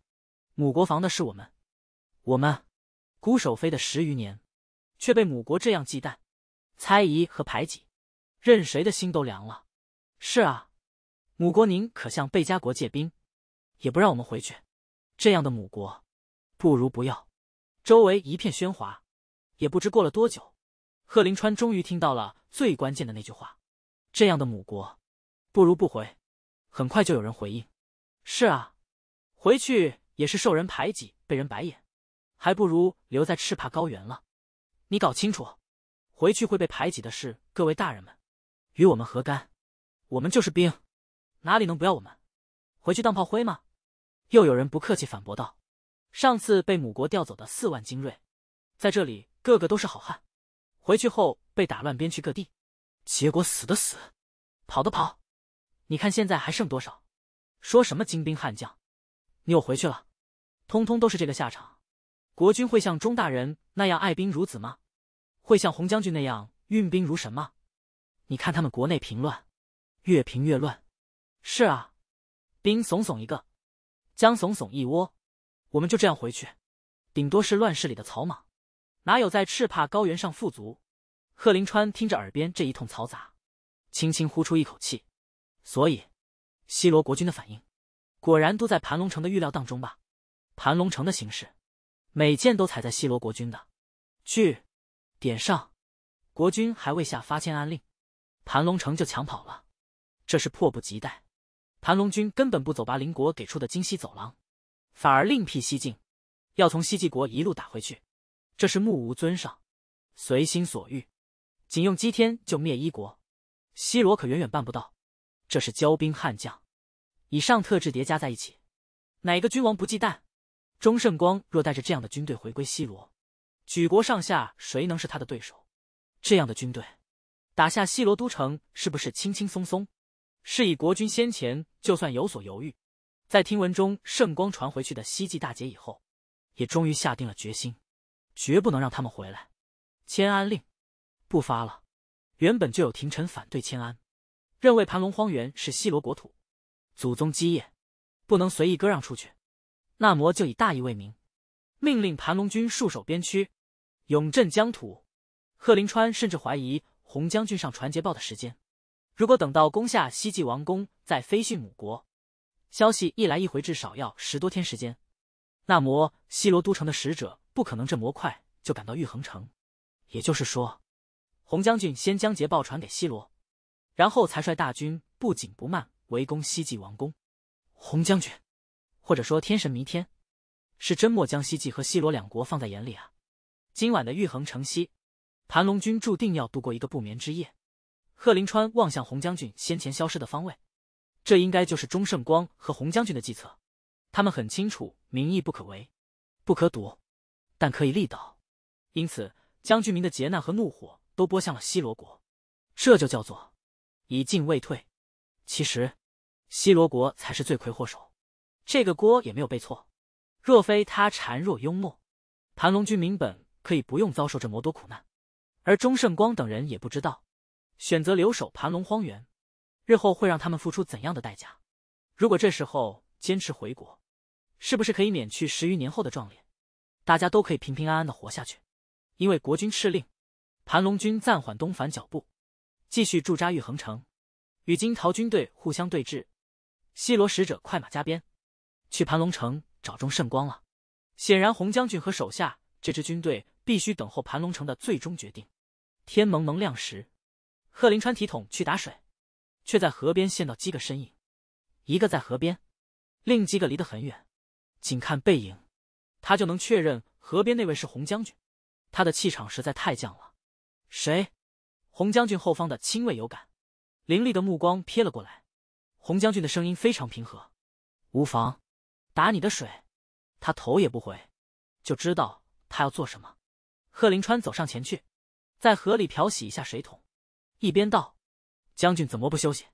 母国防的是我们，我们孤守飞的十余年，却被母国这样忌惮、猜疑和排挤，任谁的心都凉了。”是啊，母国您可向贝加国借兵，也不让我们回去。这样的母国，不如不要。周围一片喧哗，也不知过了多久。贺林川终于听到了最关键的那句话：“这样的母国，不如不回。”很快就有人回应：“是啊，回去也是受人排挤，被人白眼，还不如留在赤帕高原了。”你搞清楚，回去会被排挤的是各位大人们，与我们何干？我们就是兵，哪里能不要我们？回去当炮灰吗？又有人不客气反驳道：“上次被母国调走的四万精锐，在这里个个都是好汉。”回去后被打乱，边去各地，结果死的死，跑的跑。你看现在还剩多少？说什么精兵悍将？你我回去了，通通都是这个下场。国军会像钟大人那样爱兵如子吗？会像洪将军那样运兵如神吗？你看他们国内平乱，越平越乱。是啊，兵怂怂一个，将怂怂一窝。我们就这样回去，顶多是乱世里的草莽。哪有在赤帕高原上富足？贺林川听着耳边这一通嘈杂，轻轻呼出一口气。所以，西罗国军的反应，果然都在盘龙城的预料当中吧？盘龙城的形势，每件都踩在西罗国军的据点上。国军还未下发签安令，盘龙城就抢跑了。这是迫不及待。盘龙军根本不走巴林国给出的京西走廊，反而另辟蹊径，要从西晋国一路打回去。这是目无尊上，随心所欲，仅用击天就灭一国，西罗可远远办不到。这是骄兵悍将，以上特质叠加在一起，哪个君王不忌惮？钟圣光若带着这样的军队回归西罗，举国上下谁能是他的对手？这样的军队，打下西罗都城是不是轻轻松松？是以国君先前就算有所犹豫，在听闻中圣光传回去的西晋大捷以后，也终于下定了决心。绝不能让他们回来！迁安令不发了。原本就有廷臣反对迁安，认为盘龙荒原是西罗国土，祖宗基业，不能随意割让出去。那魔就以大义为名，命令盘龙军戍守边区，永镇疆土。贺林川甚至怀疑洪将军上传捷报的时间。如果等到攻下西晋王宫，再飞迅母国，消息一来一回，至少要十多天时间。那魔西罗都城的使者。不可能，这模块就赶到玉衡城，也就是说，洪将军先将捷报传给西罗，然后才率大军不紧不慢围攻西晋王宫。洪将军，或者说天神弥天，是真没将西晋和西罗两国放在眼里啊！今晚的玉衡城西，盘龙军注定要度过一个不眠之夜。贺林川望向洪将军先前消失的方位，这应该就是钟胜光和洪将军的计策。他们很清楚，民意不可违，不可赌。但可以力道，因此，江居民的劫难和怒火都拨向了西罗国，这就叫做以进未退。其实，西罗国才是罪魁祸首，这个锅也没有背错。若非他孱弱幽默，盘龙居民本可以不用遭受这么多苦难。而钟胜光等人也不知道，选择留守盘龙荒原，日后会让他们付出怎样的代价？如果这时候坚持回国，是不是可以免去十余年后的壮烈？大家都可以平平安安的活下去，因为国君敕令，盘龙军暂缓东返脚步，继续驻扎玉衡城，与金朝军队互相对峙。西罗使者快马加鞭，去盘龙城找钟圣光了。显然，洪将军和手下这支军队必须等候盘龙城的最终决定。天蒙蒙亮时，贺林川提桶去打水，却在河边见到几个身影，一个在河边，另几个离得很远，仅看背影。他就能确认河边那位是洪将军，他的气场实在太犟了。谁？洪将军后方的亲卫有感，凌厉的目光瞥了过来。洪将军的声音非常平和：“无妨，打你的水。”他头也不回，就知道他要做什么。贺林川走上前去，在河里漂洗一下水桶，一边道：“将军怎么不休息？”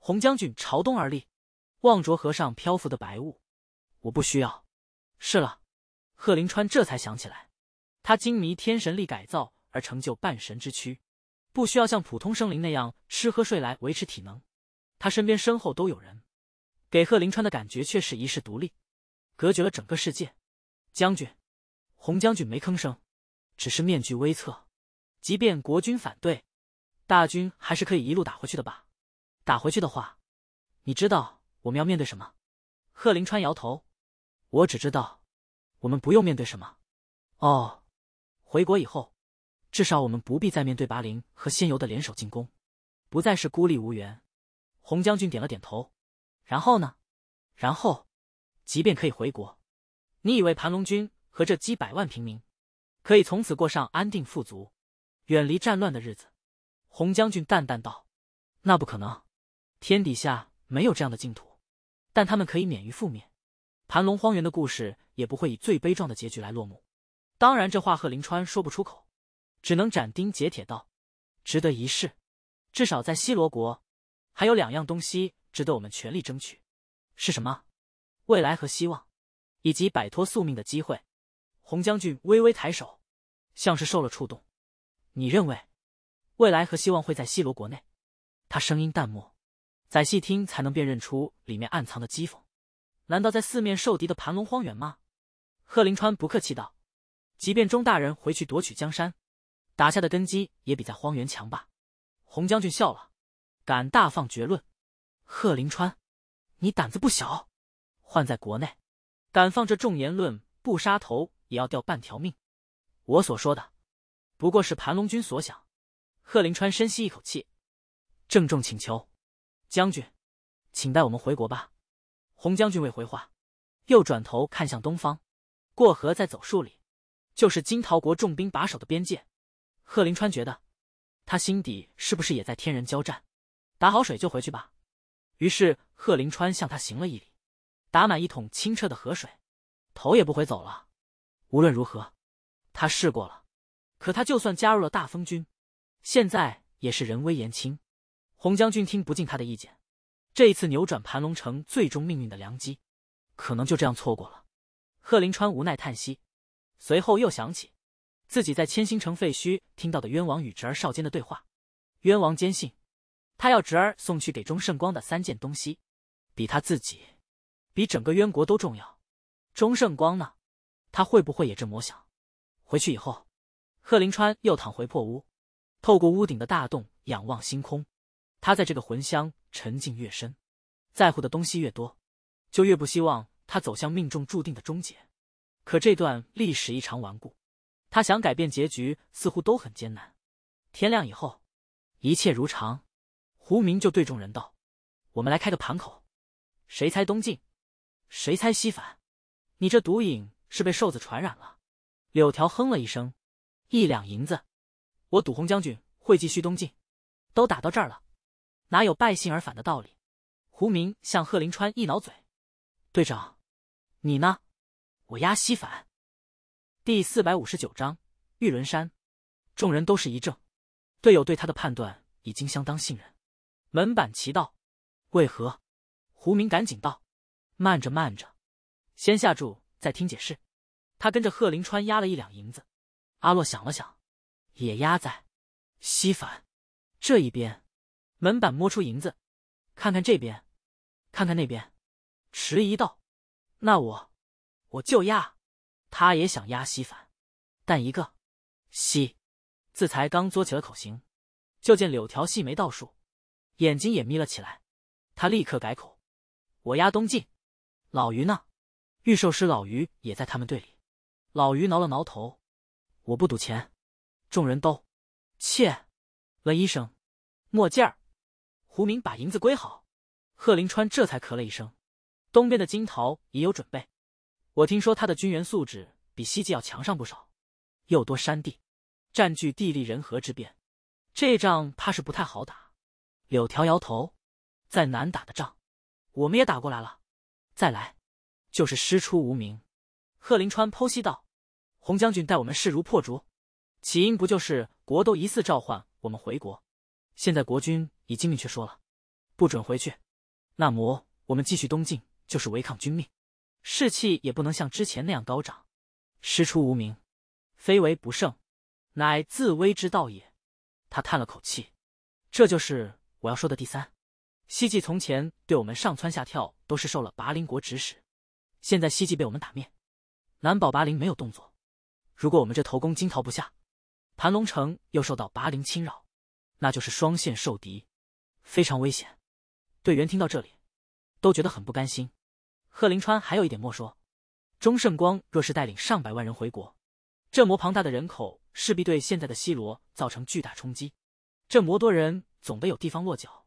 洪将军朝东而立，望着河上漂浮的白雾：“我不需要。”是了。贺林川这才想起来，他精迷天神力改造而成就半神之躯，不需要像普通生灵那样吃喝睡来维持体能。他身边身后都有人，给贺林川的感觉却是一世独立，隔绝了整个世界。将军，洪将军没吭声，只是面具微侧。即便国军反对，大军还是可以一路打回去的吧？打回去的话，你知道我们要面对什么？贺林川摇头，我只知道。我们不用面对什么，哦，回国以后，至少我们不必再面对拔陵和仙游的联手进攻，不再是孤立无援。洪将军点了点头。然后呢？然后，即便可以回国，你以为盘龙军和这几百万平民，可以从此过上安定富足、远离战乱的日子？洪将军淡淡道：“那不可能，天底下没有这样的净土，但他们可以免于覆灭。”盘龙荒原的故事也不会以最悲壮的结局来落幕，当然，这话贺林川说不出口，只能斩钉截铁道：“值得一试。”至少在西罗国，还有两样东西值得我们全力争取，是什么？未来和希望，以及摆脱宿命的机会。洪将军微微抬手，像是受了触动。你认为，未来和希望会在西罗国内？他声音淡漠，仔细听才能辨认出里面暗藏的讥讽。难道在四面受敌的盘龙荒原吗？贺林川不客气道：“即便钟大人回去夺取江山，打下的根基也比在荒原强吧？”洪将军笑了：“敢大放绝论，贺林川，你胆子不小。换在国内，敢放这重言论，不杀头也要掉半条命。我所说的，不过是盘龙军所想。”贺林川深吸一口气，郑重请求：“将军，请带我们回国吧。”洪将军未回话，又转头看向东方。过河再走数里，就是金桃国重兵把守的边界。贺林川觉得，他心底是不是也在天人交战？打好水就回去吧。于是贺林川向他行了一礼，打满一桶清澈的河水，头也不回走了。无论如何，他试过了。可他就算加入了大风军，现在也是人微言轻。洪将军听不进他的意见。这一次扭转盘龙城最终命运的良机，可能就这样错过了。贺林川无奈叹息，随后又想起自己在千星城废墟听到的冤王与侄儿少坚的对话。冤王坚信，他要侄儿送去给钟胜光的三件东西，比他自己，比整个渊国都重要。钟胜光呢？他会不会也这么想？回去以后，贺林川又躺回破屋，透过屋顶的大洞仰望星空。他在这个魂乡。沉浸越深，在乎的东西越多，就越不希望他走向命中注定的终结。可这段历史异常顽固，他想改变结局似乎都很艰难。天亮以后，一切如常，胡明就对众人道：“我们来开个盘口，谁猜东晋，谁猜西反。你这毒瘾是被瘦子传染了。”柳条哼了一声：“一两银子，我赌洪将军会继续东晋，都打到这儿了。”哪有败兴而返的道理？胡明向贺林川一挠嘴：“队长，你呢？我压西反。”第四百五十九章玉轮山。众人都是一怔，队友对他的判断已经相当信任。门板奇道：“为何？”胡明赶紧道：“慢着，慢着，先下注再听解释。”他跟着贺林川压了一两银子。阿洛想了想，也压在西反这一边。门板摸出银子，看看这边，看看那边，迟疑道：“那我我就压。”他也想压西反，但一个“西”字才刚作起了口型，就见柳条细眉倒竖，眼睛也眯了起来。他立刻改口：“我压东晋。”老于呢？御兽师老于也在他们队里。老于挠了挠头：“我不赌钱。”众人都切了一声，墨镜儿。胡明把银子归好，贺林川这才咳了一声。东边的金桃已有准备，我听说他的军员素质比西晋要强上不少，又多山地，占据地利人和之便，这仗怕是不太好打。柳条摇头：“再难打的仗，我们也打过来了。再来，就是师出无名。”贺林川剖析道：“洪将军待我们势如破竹，起因不就是国都疑似召唤我们回国？现在国军……”以经明却说了，不准回去。那么我们继续东进，就是违抗军命，士气也不能像之前那样高涨。师出无名，非为不胜，乃自危之道也。他叹了口气，这就是我要说的第三。西晋从前对我们上蹿下跳，都是受了拔陵国指使。现在西晋被我们打灭，难保拔陵没有动作。如果我们这头功惊逃不下，盘龙城又受到拔陵侵扰，那就是双线受敌。非常危险，队员听到这里，都觉得很不甘心。贺林川还有一点莫说，钟圣光若是带领上百万人回国，这么庞大的人口势必对现在的西罗造成巨大冲击。这么多人总得有地方落脚，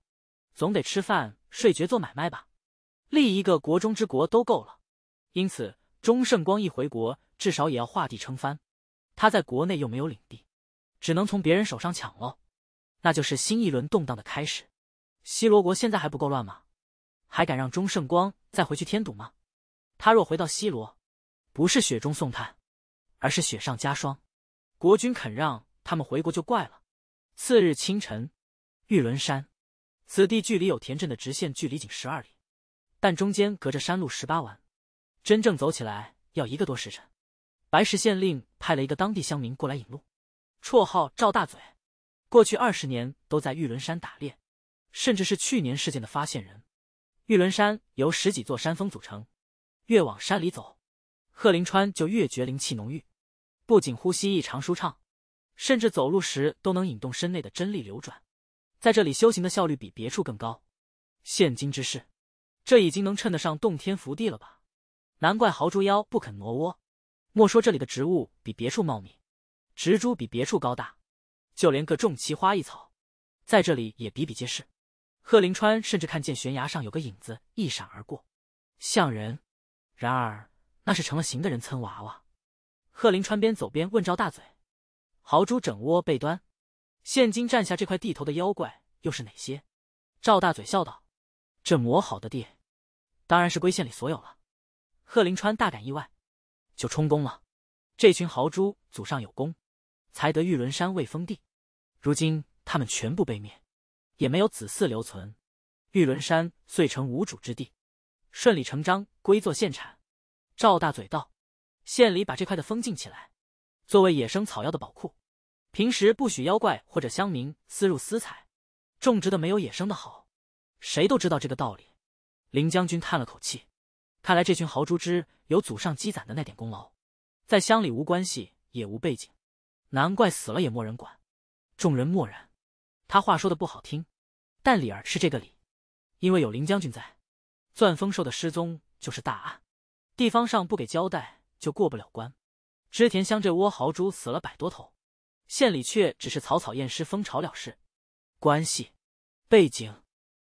总得吃饭、睡觉、做买卖吧？立一个国中之国都够了。因此，钟圣光一回国，至少也要划地称藩。他在国内又没有领地，只能从别人手上抢喽。那就是新一轮动荡的开始。西罗国现在还不够乱吗？还敢让钟胜光再回去添堵吗？他若回到西罗，不是雪中送炭，而是雪上加霜。国君肯让他们回国就怪了。次日清晨，玉轮山，此地距离有田镇的直线距离仅十二里，但中间隔着山路十八弯，真正走起来要一个多时辰。白石县令派了一个当地乡民过来引路，绰号赵大嘴，过去二十年都在玉轮山打猎。甚至是去年事件的发现人，玉轮山由十几座山峰组成。越往山里走，贺林川就越觉灵气浓郁，不仅呼吸异常舒畅，甚至走路时都能引动身内的真力流转。在这里修行的效率比别处更高。现今之事，这已经能称得上洞天福地了吧？难怪豪猪妖不肯挪窝。莫说这里的植物比别处茂密，植株比别处高大，就连各种奇花异草，在这里也比比皆是。贺林川甚至看见悬崖上有个影子一闪而过，像人，然而那是成了形的人参娃娃。贺林川边走边问赵大嘴：“豪猪整窝被端，现今占下这块地头的妖怪又是哪些？”赵大嘴笑道：“这磨好的地，当然是归县里所有了。”贺林川大感意外：“就充公了？这群豪猪祖上有功，才得玉轮山未封地，如今他们全部被灭。”也没有子嗣留存，玉轮山遂成无主之地，顺理成章归作县产。赵大嘴道：“县里把这块的封禁起来，作为野生草药的宝库，平时不许妖怪或者乡民私入私采，种植的没有野生的好。谁都知道这个道理。”林将军叹了口气：“看来这群豪猪之有祖上积攒的那点功劳，在乡里无关系也无背景，难怪死了也没人管。”众人默然。他话说的不好听，但理儿是这个理，因为有林将军在，钻风兽的失踪就是大案，地方上不给交代就过不了关。织田乡这窝豪猪死了百多头，县里却只是草草验尸、封巢了事。关系、背景、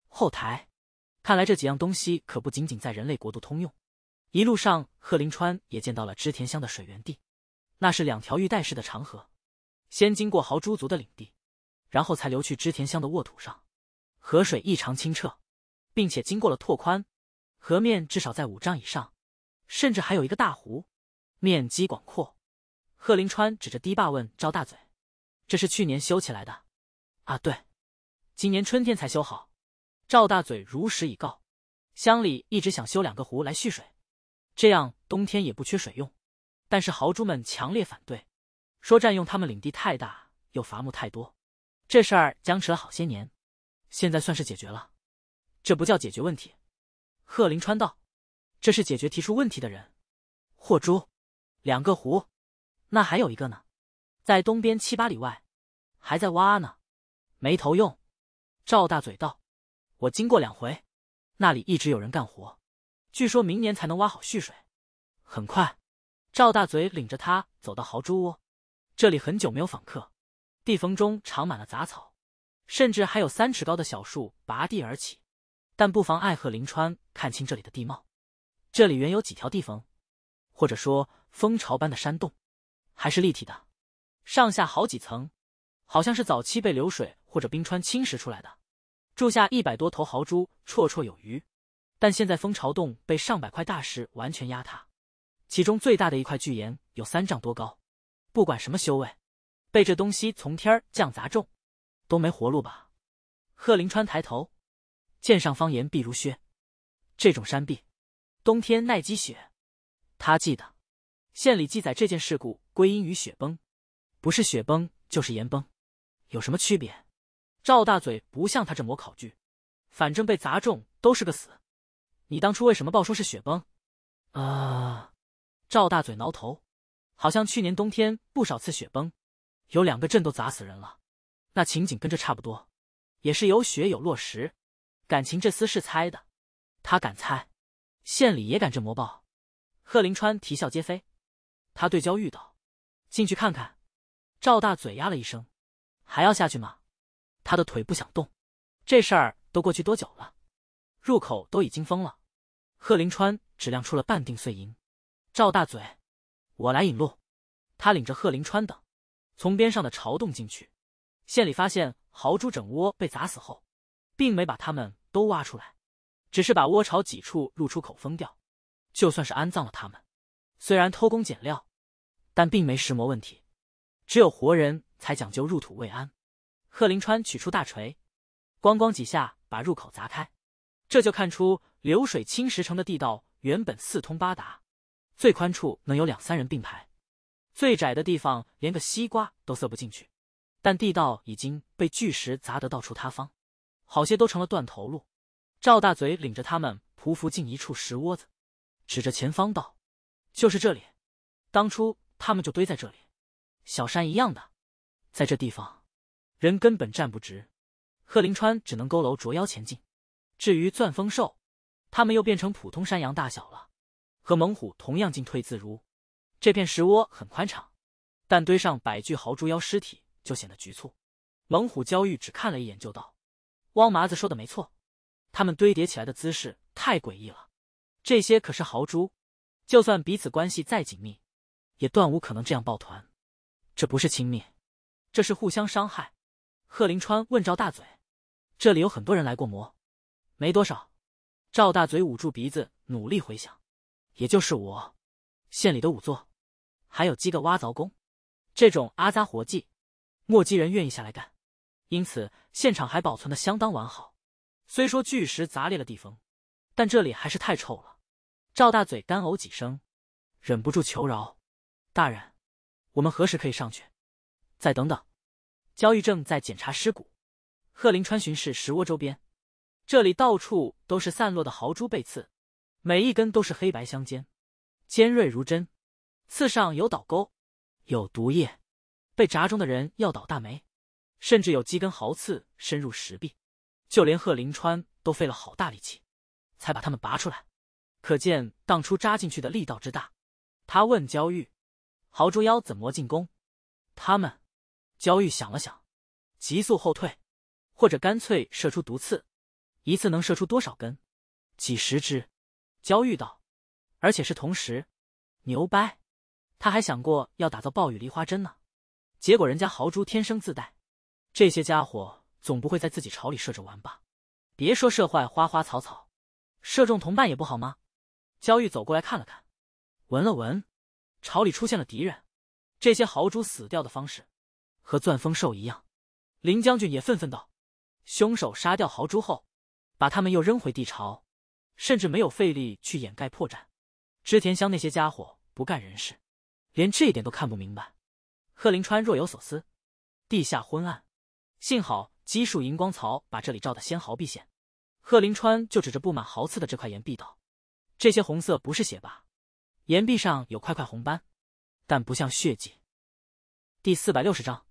后台，看来这几样东西可不仅仅在人类国度通用。一路上，贺林川也见到了织田乡的水源地，那是两条玉带似的长河，先经过豪猪族的领地。然后才流去织田乡的沃土上，河水异常清澈，并且经过了拓宽，河面至少在五丈以上，甚至还有一个大湖，面积广阔。贺林川指着堤坝问赵大嘴：“这是去年修起来的？啊，对，今年春天才修好。”赵大嘴如实以告：“乡里一直想修两个湖来蓄水，这样冬天也不缺水用。但是豪猪们强烈反对，说占用他们领地太大，又伐木太多。”这事儿僵持了好些年，现在算是解决了。这不叫解决问题，贺林川道，这是解决提出问题的人。霍珠，两个湖，那还有一个呢，在东边七八里外，还在挖呢，没头用。赵大嘴道，我经过两回，那里一直有人干活，据说明年才能挖好蓄水。很快，赵大嘴领着他走到豪猪窝，这里很久没有访客。地缝中长满了杂草，甚至还有三尺高的小树拔地而起。但不妨碍贺林川看清这里的地貌。这里原有几条地缝，或者说蜂巢般的山洞，还是立体的，上下好几层，好像是早期被流水或者冰川侵蚀出来的。住下一百多头豪猪绰绰有余。但现在蜂巢洞被上百块大石完全压塌，其中最大的一块巨岩有三丈多高。不管什么修为。被这东西从天儿降砸中，都没活路吧？贺林川抬头，剑上方岩壁如削，这种山壁，冬天耐积雪。他记得县里记载，这件事故归因于雪崩，不是雪崩就是岩崩，有什么区别？赵大嘴不像他这么考据，反正被砸中都是个死。你当初为什么报说是雪崩？啊！赵大嘴挠头，好像去年冬天不少次雪崩。有两个镇都砸死人了，那情景跟这差不多，也是有雪有落石，感情这厮是猜的，他敢猜，县里也敢这么报。贺林川啼笑皆非，他对焦玉道：“进去看看。”赵大嘴呀了一声：“还要下去吗？”他的腿不想动。这事儿都过去多久了？入口都已经封了。贺林川只亮出了半锭碎银。赵大嘴：“我来引路。”他领着贺林川等。从边上的巢洞进去，县里发现豪猪整窝被砸死后，并没把他们都挖出来，只是把窝巢几处入出口封掉，就算是安葬了他们。虽然偷工减料，但并没石磨问题。只有活人才讲究入土为安。贺林川取出大锤，咣咣几下把入口砸开，这就看出流水侵蚀成的地道原本四通八达，最宽处能有两三人并排。最窄的地方连个西瓜都塞不进去，但地道已经被巨石砸得到处塌方，好些都成了断头路。赵大嘴领着他们匍匐进一处石窝子，指着前方道：“就是这里，当初他们就堆在这里，小山一样的，在这地方，人根本站不直。”贺林川只能佝偻着腰前进。至于钻风兽，他们又变成普通山羊大小了，和猛虎同样进退自如。这片石窝很宽敞，但堆上百具豪猪妖尸体就显得局促。猛虎焦玉只看了一眼就道：“汪麻子说的没错，他们堆叠起来的姿势太诡异了。这些可是豪猪，就算彼此关系再紧密，也断无可能这样抱团。这不是亲密，这是互相伤害。”贺林川问赵大嘴：“这里有很多人来过魔？没多少。”赵大嘴捂住鼻子，努力回想：“也就是我，县里的仵作。”还有几个挖凿工，这种阿扎活计，墨迹人愿意下来干，因此现场还保存的相当完好。虽说巨石砸裂了地缝，但这里还是太臭了。赵大嘴干呕几声，忍不住求饶：“大人，我们何时可以上去？”“再等等。”焦玉正在检查尸骨，贺林川巡视石窝周边，这里到处都是散落的豪猪背刺，每一根都是黑白相间，尖锐如针。刺上有倒钩，有毒液，被扎中的人要倒大霉，甚至有几根毫刺深入石壁，就连贺林川都费了好大力气，才把它们拔出来，可见当初扎进去的力道之大。他问焦玉：“豪猪妖怎么进攻？”他们焦玉想了想，急速后退，或者干脆射出毒刺。一次能射出多少根？几十只。焦玉道：“而且是同时，牛掰！”他还想过要打造暴雨梨花针呢，结果人家豪猪天生自带。这些家伙总不会在自己巢里射着玩吧？别说射坏花花草草，射中同伴也不好吗？焦玉走过来看了看，闻了闻，巢里出现了敌人。这些豪猪死掉的方式，和钻风兽一样。林将军也愤愤道：“凶手杀掉豪猪后，把他们又扔回地巢，甚至没有费力去掩盖破绽。织田乡那些家伙不干人事。”连这一点都看不明白，贺林川若有所思。地下昏暗，幸好奇数荧光草把这里照得纤毫毕现。贺林川就指着布满毫刺的这块岩壁道：“这些红色不是血吧？岩壁上有块块红斑，但不像血迹。”第四百六十章，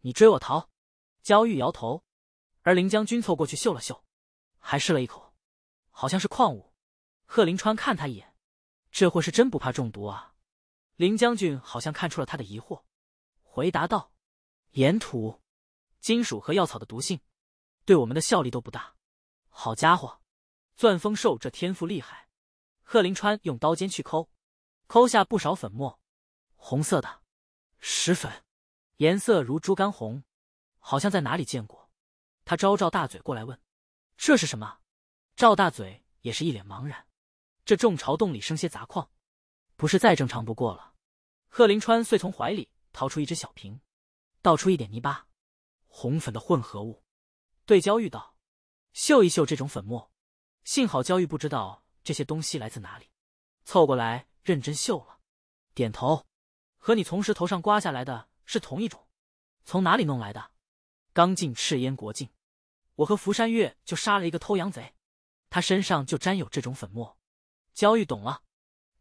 你追我逃。焦玉摇头，而林将军凑过去嗅了嗅，还试了一口，好像是矿物。贺林川看他一眼，这货是真不怕中毒啊。林将军好像看出了他的疑惑，回答道：“岩土、金属和药草的毒性，对我们的效力都不大。好家伙，钻风兽这天赋厉害。”贺林川用刀尖去抠，抠下不少粉末，红色的石粉，颜色如猪肝红，好像在哪里见过。他招赵大嘴过来问：“这是什么？”赵大嘴也是一脸茫然。这众朝洞里生些杂矿。不是再正常不过了。贺林川遂从怀里掏出一只小瓶，倒出一点泥巴，红粉的混合物，对焦玉道：“嗅一嗅这种粉末。”幸好焦玉不知道这些东西来自哪里，凑过来认真嗅了，点头：“和你从石头上刮下来的是同一种。”“从哪里弄来的？”“刚进赤烟国境，我和福山月就杀了一个偷羊贼，他身上就沾有这种粉末。”焦玉懂了。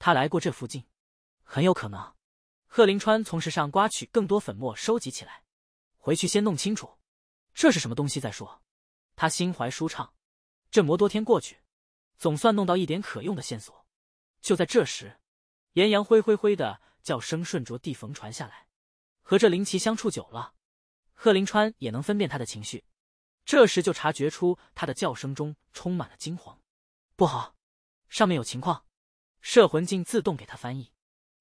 他来过这附近，很有可能。贺林川从石上刮取更多粉末，收集起来，回去先弄清楚这是什么东西再说。他心怀舒畅，这么多天过去，总算弄到一点可用的线索。就在这时，岩阳灰灰灰的叫声顺着地缝传下来。和这灵奇相处久了，贺林川也能分辨他的情绪。这时就察觉出他的叫声中充满了惊慌，不好，上面有情况。摄魂镜自动给他翻译：“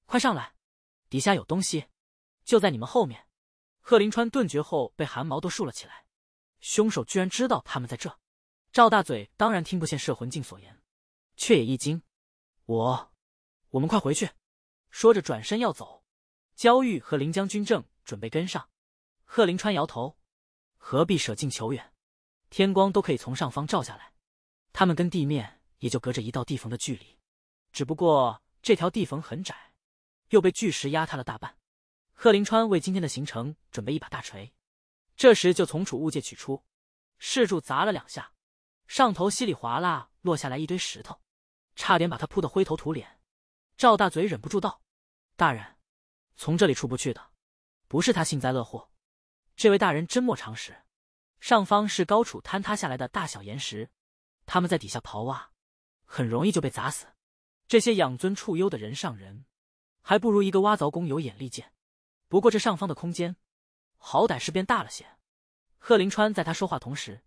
快上来，底下有东西，就在你们后面。”贺林川顿觉后被汗毛都竖了起来，凶手居然知道他们在这。赵大嘴当然听不见摄魂镜所言，却也一惊：“我，我们快回去！”说着转身要走。焦玉和林将军正准备跟上，贺林川摇头：“何必舍近求远？天光都可以从上方照下来，他们跟地面也就隔着一道地缝的距离。”只不过这条地缝很窄，又被巨石压塌了大半。贺林川为今天的行程准备一把大锤，这时就从储物戒取出，试柱砸了两下，上头稀里哗啦落下来一堆石头，差点把他扑得灰头土脸。赵大嘴忍不住道：“大人，从这里出不去的，不是他幸灾乐祸。这位大人真莫常识，上方是高处坍塌下来的大小岩石，他们在底下刨挖，很容易就被砸死。”这些养尊处优的人上人，还不如一个挖凿工有眼力见。不过这上方的空间，好歹是变大了些。贺林川在他说话同时，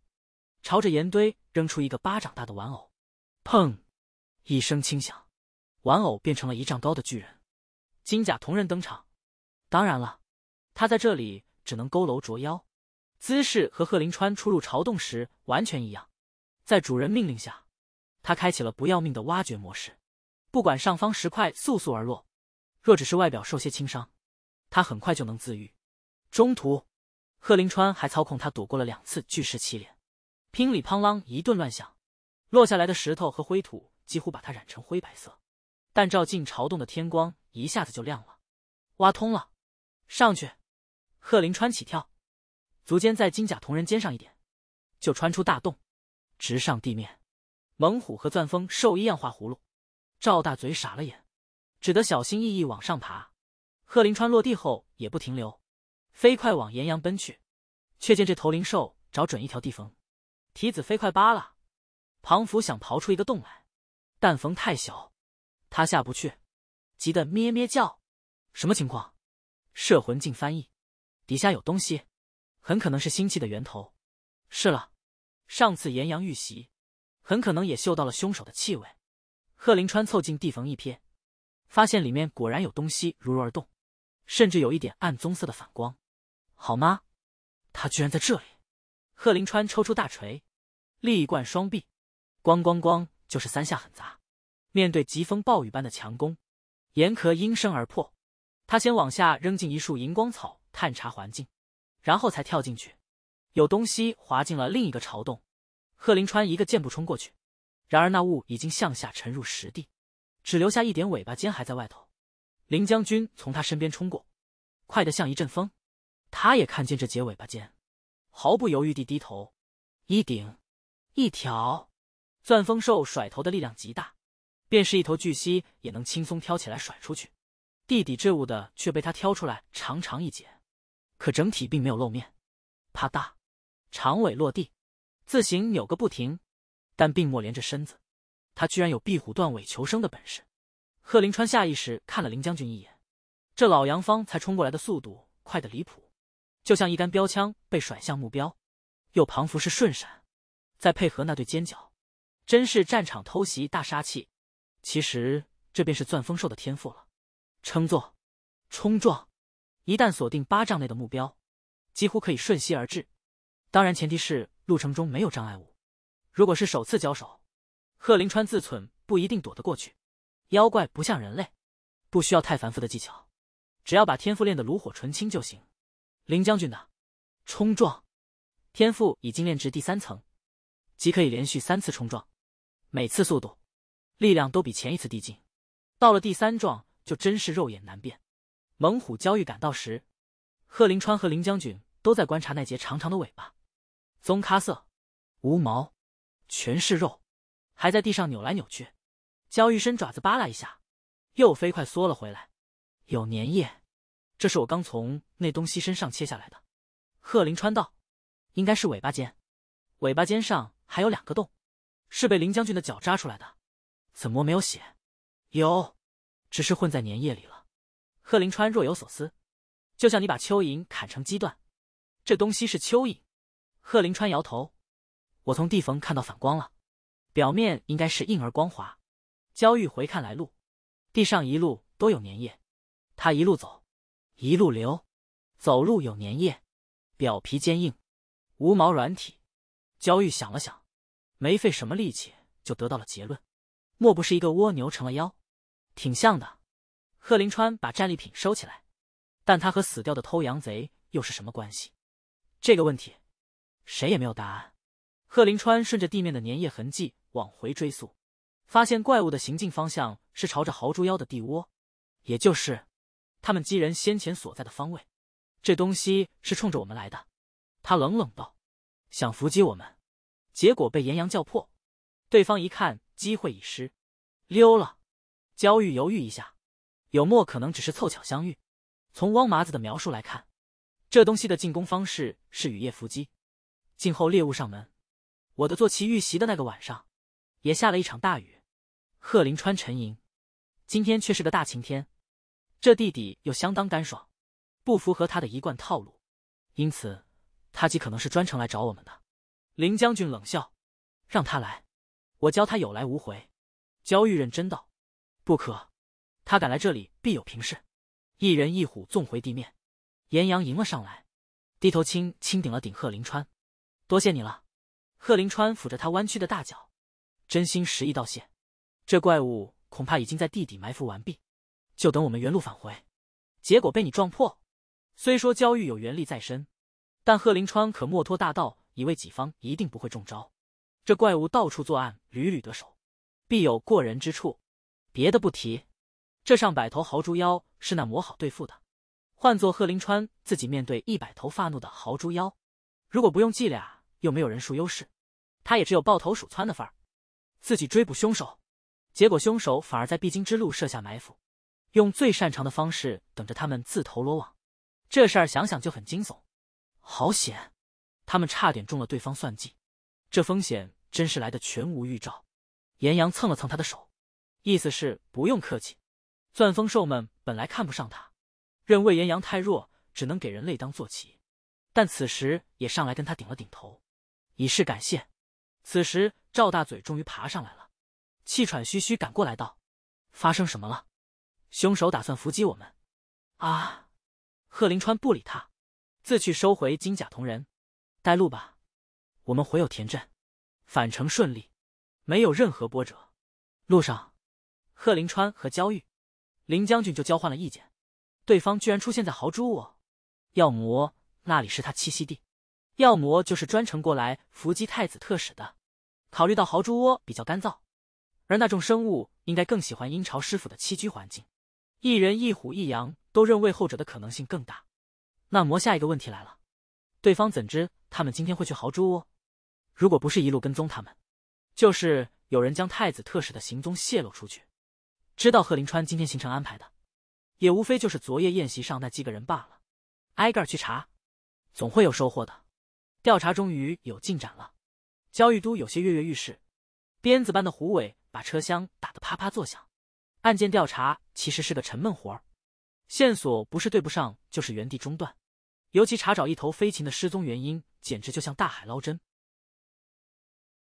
朝着岩堆扔出一个巴掌大的玩偶，砰，一声轻响，玩偶变成了一丈高的巨人。金甲铜人登场。当然了，他在这里只能佝偻着腰，姿势和贺林川出入朝洞时完全一样。在主人命令下，他开启了不要命的挖掘模式。不管上方石块簌簌而落，若只是外表受些轻伤，他很快就能自愈。中途，贺林川还操控他躲过了两次巨石起脸，噼里乓啷一顿乱响，落下来的石头和灰土几乎把他染成灰白色。但照进朝洞的天光一下子就亮了，挖通了，上去。贺林川起跳，足尖在金甲铜人肩上一点，就穿出大洞，直上地面。猛虎和钻风兽一样化葫芦。赵大嘴傻了眼，只得小心翼翼往上爬。贺林川落地后也不停留，飞快往岩羊奔去。却见这头灵兽找准一条地缝，蹄子飞快扒拉。庞福想刨出一个洞来，但缝太小，他下不去，急得咩咩叫。什么情况？摄魂镜翻译：底下有东西，很可能是腥气的源头。是了，上次岩羊遇袭，很可能也嗅到了凶手的气味。贺林川凑近地缝一瞥，发现里面果然有东西如如而动，甚至有一点暗棕色的反光。好吗？他居然在这里！贺林川抽出大锤，力贯双臂，咣咣咣就是三下狠砸。面对疾风暴雨般的强攻，岩壳应声而破。他先往下扔进一束荧光草探查环境，然后才跳进去。有东西滑进了另一个巢洞，贺林川一个箭步冲过去。然而那雾已经向下沉入实地，只留下一点尾巴尖还在外头。林将军从他身边冲过，快得像一阵风。他也看见这截尾巴尖，毫不犹豫地低头一顶一挑。钻风兽甩头的力量极大，便是一头巨蜥也能轻松挑起来甩出去。地底这物的却被他挑出来长长一截，可整体并没有露面。啪嗒，长尾落地，自行扭个不停。但并没连着身子，他居然有壁虎断尾求生的本事。贺林川下意识看了林将军一眼，这老杨方才冲过来的速度快得离谱，就像一杆标枪被甩向目标，又仿佛是瞬闪，再配合那对尖角，真是战场偷袭大杀器。其实这便是钻风兽的天赋了，称作冲撞。一旦锁定八丈内的目标，几乎可以瞬息而至，当然前提是路程中没有障碍物。如果是首次交手，贺林川自忖不一定躲得过去。妖怪不像人类，不需要太繁复的技巧，只要把天赋练得炉火纯青就行。林将军的冲撞天赋已经练至第三层，即可以连续三次冲撞，每次速度、力量都比前一次递进。到了第三撞，就真是肉眼难辨。猛虎焦遇赶到时，贺林川和林将军都在观察那节长长的尾巴，棕咖色，无毛。全是肉，还在地上扭来扭去。焦玉伸爪子扒拉一下，又飞快缩了回来。有粘液，这是我刚从那东西身上切下来的。贺林川道：“应该是尾巴尖，尾巴尖上还有两个洞，是被林将军的脚扎出来的。怎么没有血？有，只是混在粘液里了。”贺林川若有所思：“就像你把蚯蚓砍成鸡段，这东西是蚯蚓。”贺林川摇头。我从地缝看到反光了，表面应该是硬而光滑。焦玉回看来路，地上一路都有粘液，他一路走，一路流，走路有粘液，表皮坚硬，无毛软体。焦玉想了想，没费什么力气就得到了结论：莫不是一个蜗牛成了妖，挺像的。贺林川把战利品收起来，但他和死掉的偷羊贼又是什么关系？这个问题，谁也没有答案。贺林川顺着地面的粘液痕迹往回追溯，发现怪物的行进方向是朝着豪猪妖的地窝，也就是他们基人先前所在的方位。这东西是冲着我们来的，他冷冷道：“想伏击我们，结果被岩羊叫破。对方一看机会已失，溜了。”焦玉犹豫一下：“有莫可能只是凑巧相遇？从汪麻子的描述来看，这东西的进攻方式是雨夜伏击，静候猎物上门。”我的坐骑遇袭的那个晚上，也下了一场大雨。贺林川沉吟，今天却是个大晴天，这地底又相当干爽，不符合他的一贯套路，因此他极可能是专程来找我们的。林将军冷笑：“让他来，我教他有来无回。”焦玉认真道：“不可，他敢来这里，必有平事。”一人一虎纵回地面，严阳迎了上来，低头轻轻顶了顶贺林川：“多谢你了。”贺林川抚着他弯曲的大脚，真心实意道谢。这怪物恐怕已经在地底埋伏完毕，就等我们原路返回。结果被你撞破。虽说焦玉有元力在身，但贺林川可莫托大道，以为己方一定不会中招。这怪物到处作案，屡屡得手，必有过人之处。别的不提，这上百头豪猪妖是那魔好对付的。换做贺林川自己面对一百头发怒的豪猪妖，如果不用伎俩，又没有人数优势。他也只有抱头鼠窜的份儿，自己追捕凶手，结果凶手反而在必经之路设下埋伏，用最擅长的方式等着他们自投罗网。这事儿想想就很惊悚，好险，他们差点中了对方算计，这风险真是来的全无预兆。严阳蹭了蹭他的手，意思是不用客气。钻风兽们本来看不上他，认为严阳太弱，只能给人类当坐骑，但此时也上来跟他顶了顶头，以示感谢。此时，赵大嘴终于爬上来了，气喘吁吁赶过来道：“发生什么了？凶手打算伏击我们！”啊！贺林川不理他，自去收回金甲铜人，带路吧。我们回有田镇，返程顺利，没有任何波折。路上，贺林川和焦玉林将军就交换了意见，对方居然出现在豪猪窝，要么那里是他栖息地，要么就是专程过来伏击太子特使的。考虑到豪猪窝比较干燥，而那种生物应该更喜欢阴潮师傅的栖居环境。一人一虎一羊都认为后者的可能性更大。那魔下一个问题来了：对方怎知他们今天会去豪猪窝？如果不是一路跟踪他们，就是有人将太子特使的行踪泄露出去，知道贺林川今天行程安排的，也无非就是昨夜宴席上那几个人罢了。挨个去查，总会有收获的。调查终于有进展了。焦裕都有些跃跃欲试，鞭子般的胡伟把车厢打得啪啪作响。案件调查其实是个沉闷活儿，线索不是对不上，就是原地中断。尤其查找一头飞禽的失踪原因，简直就像大海捞针。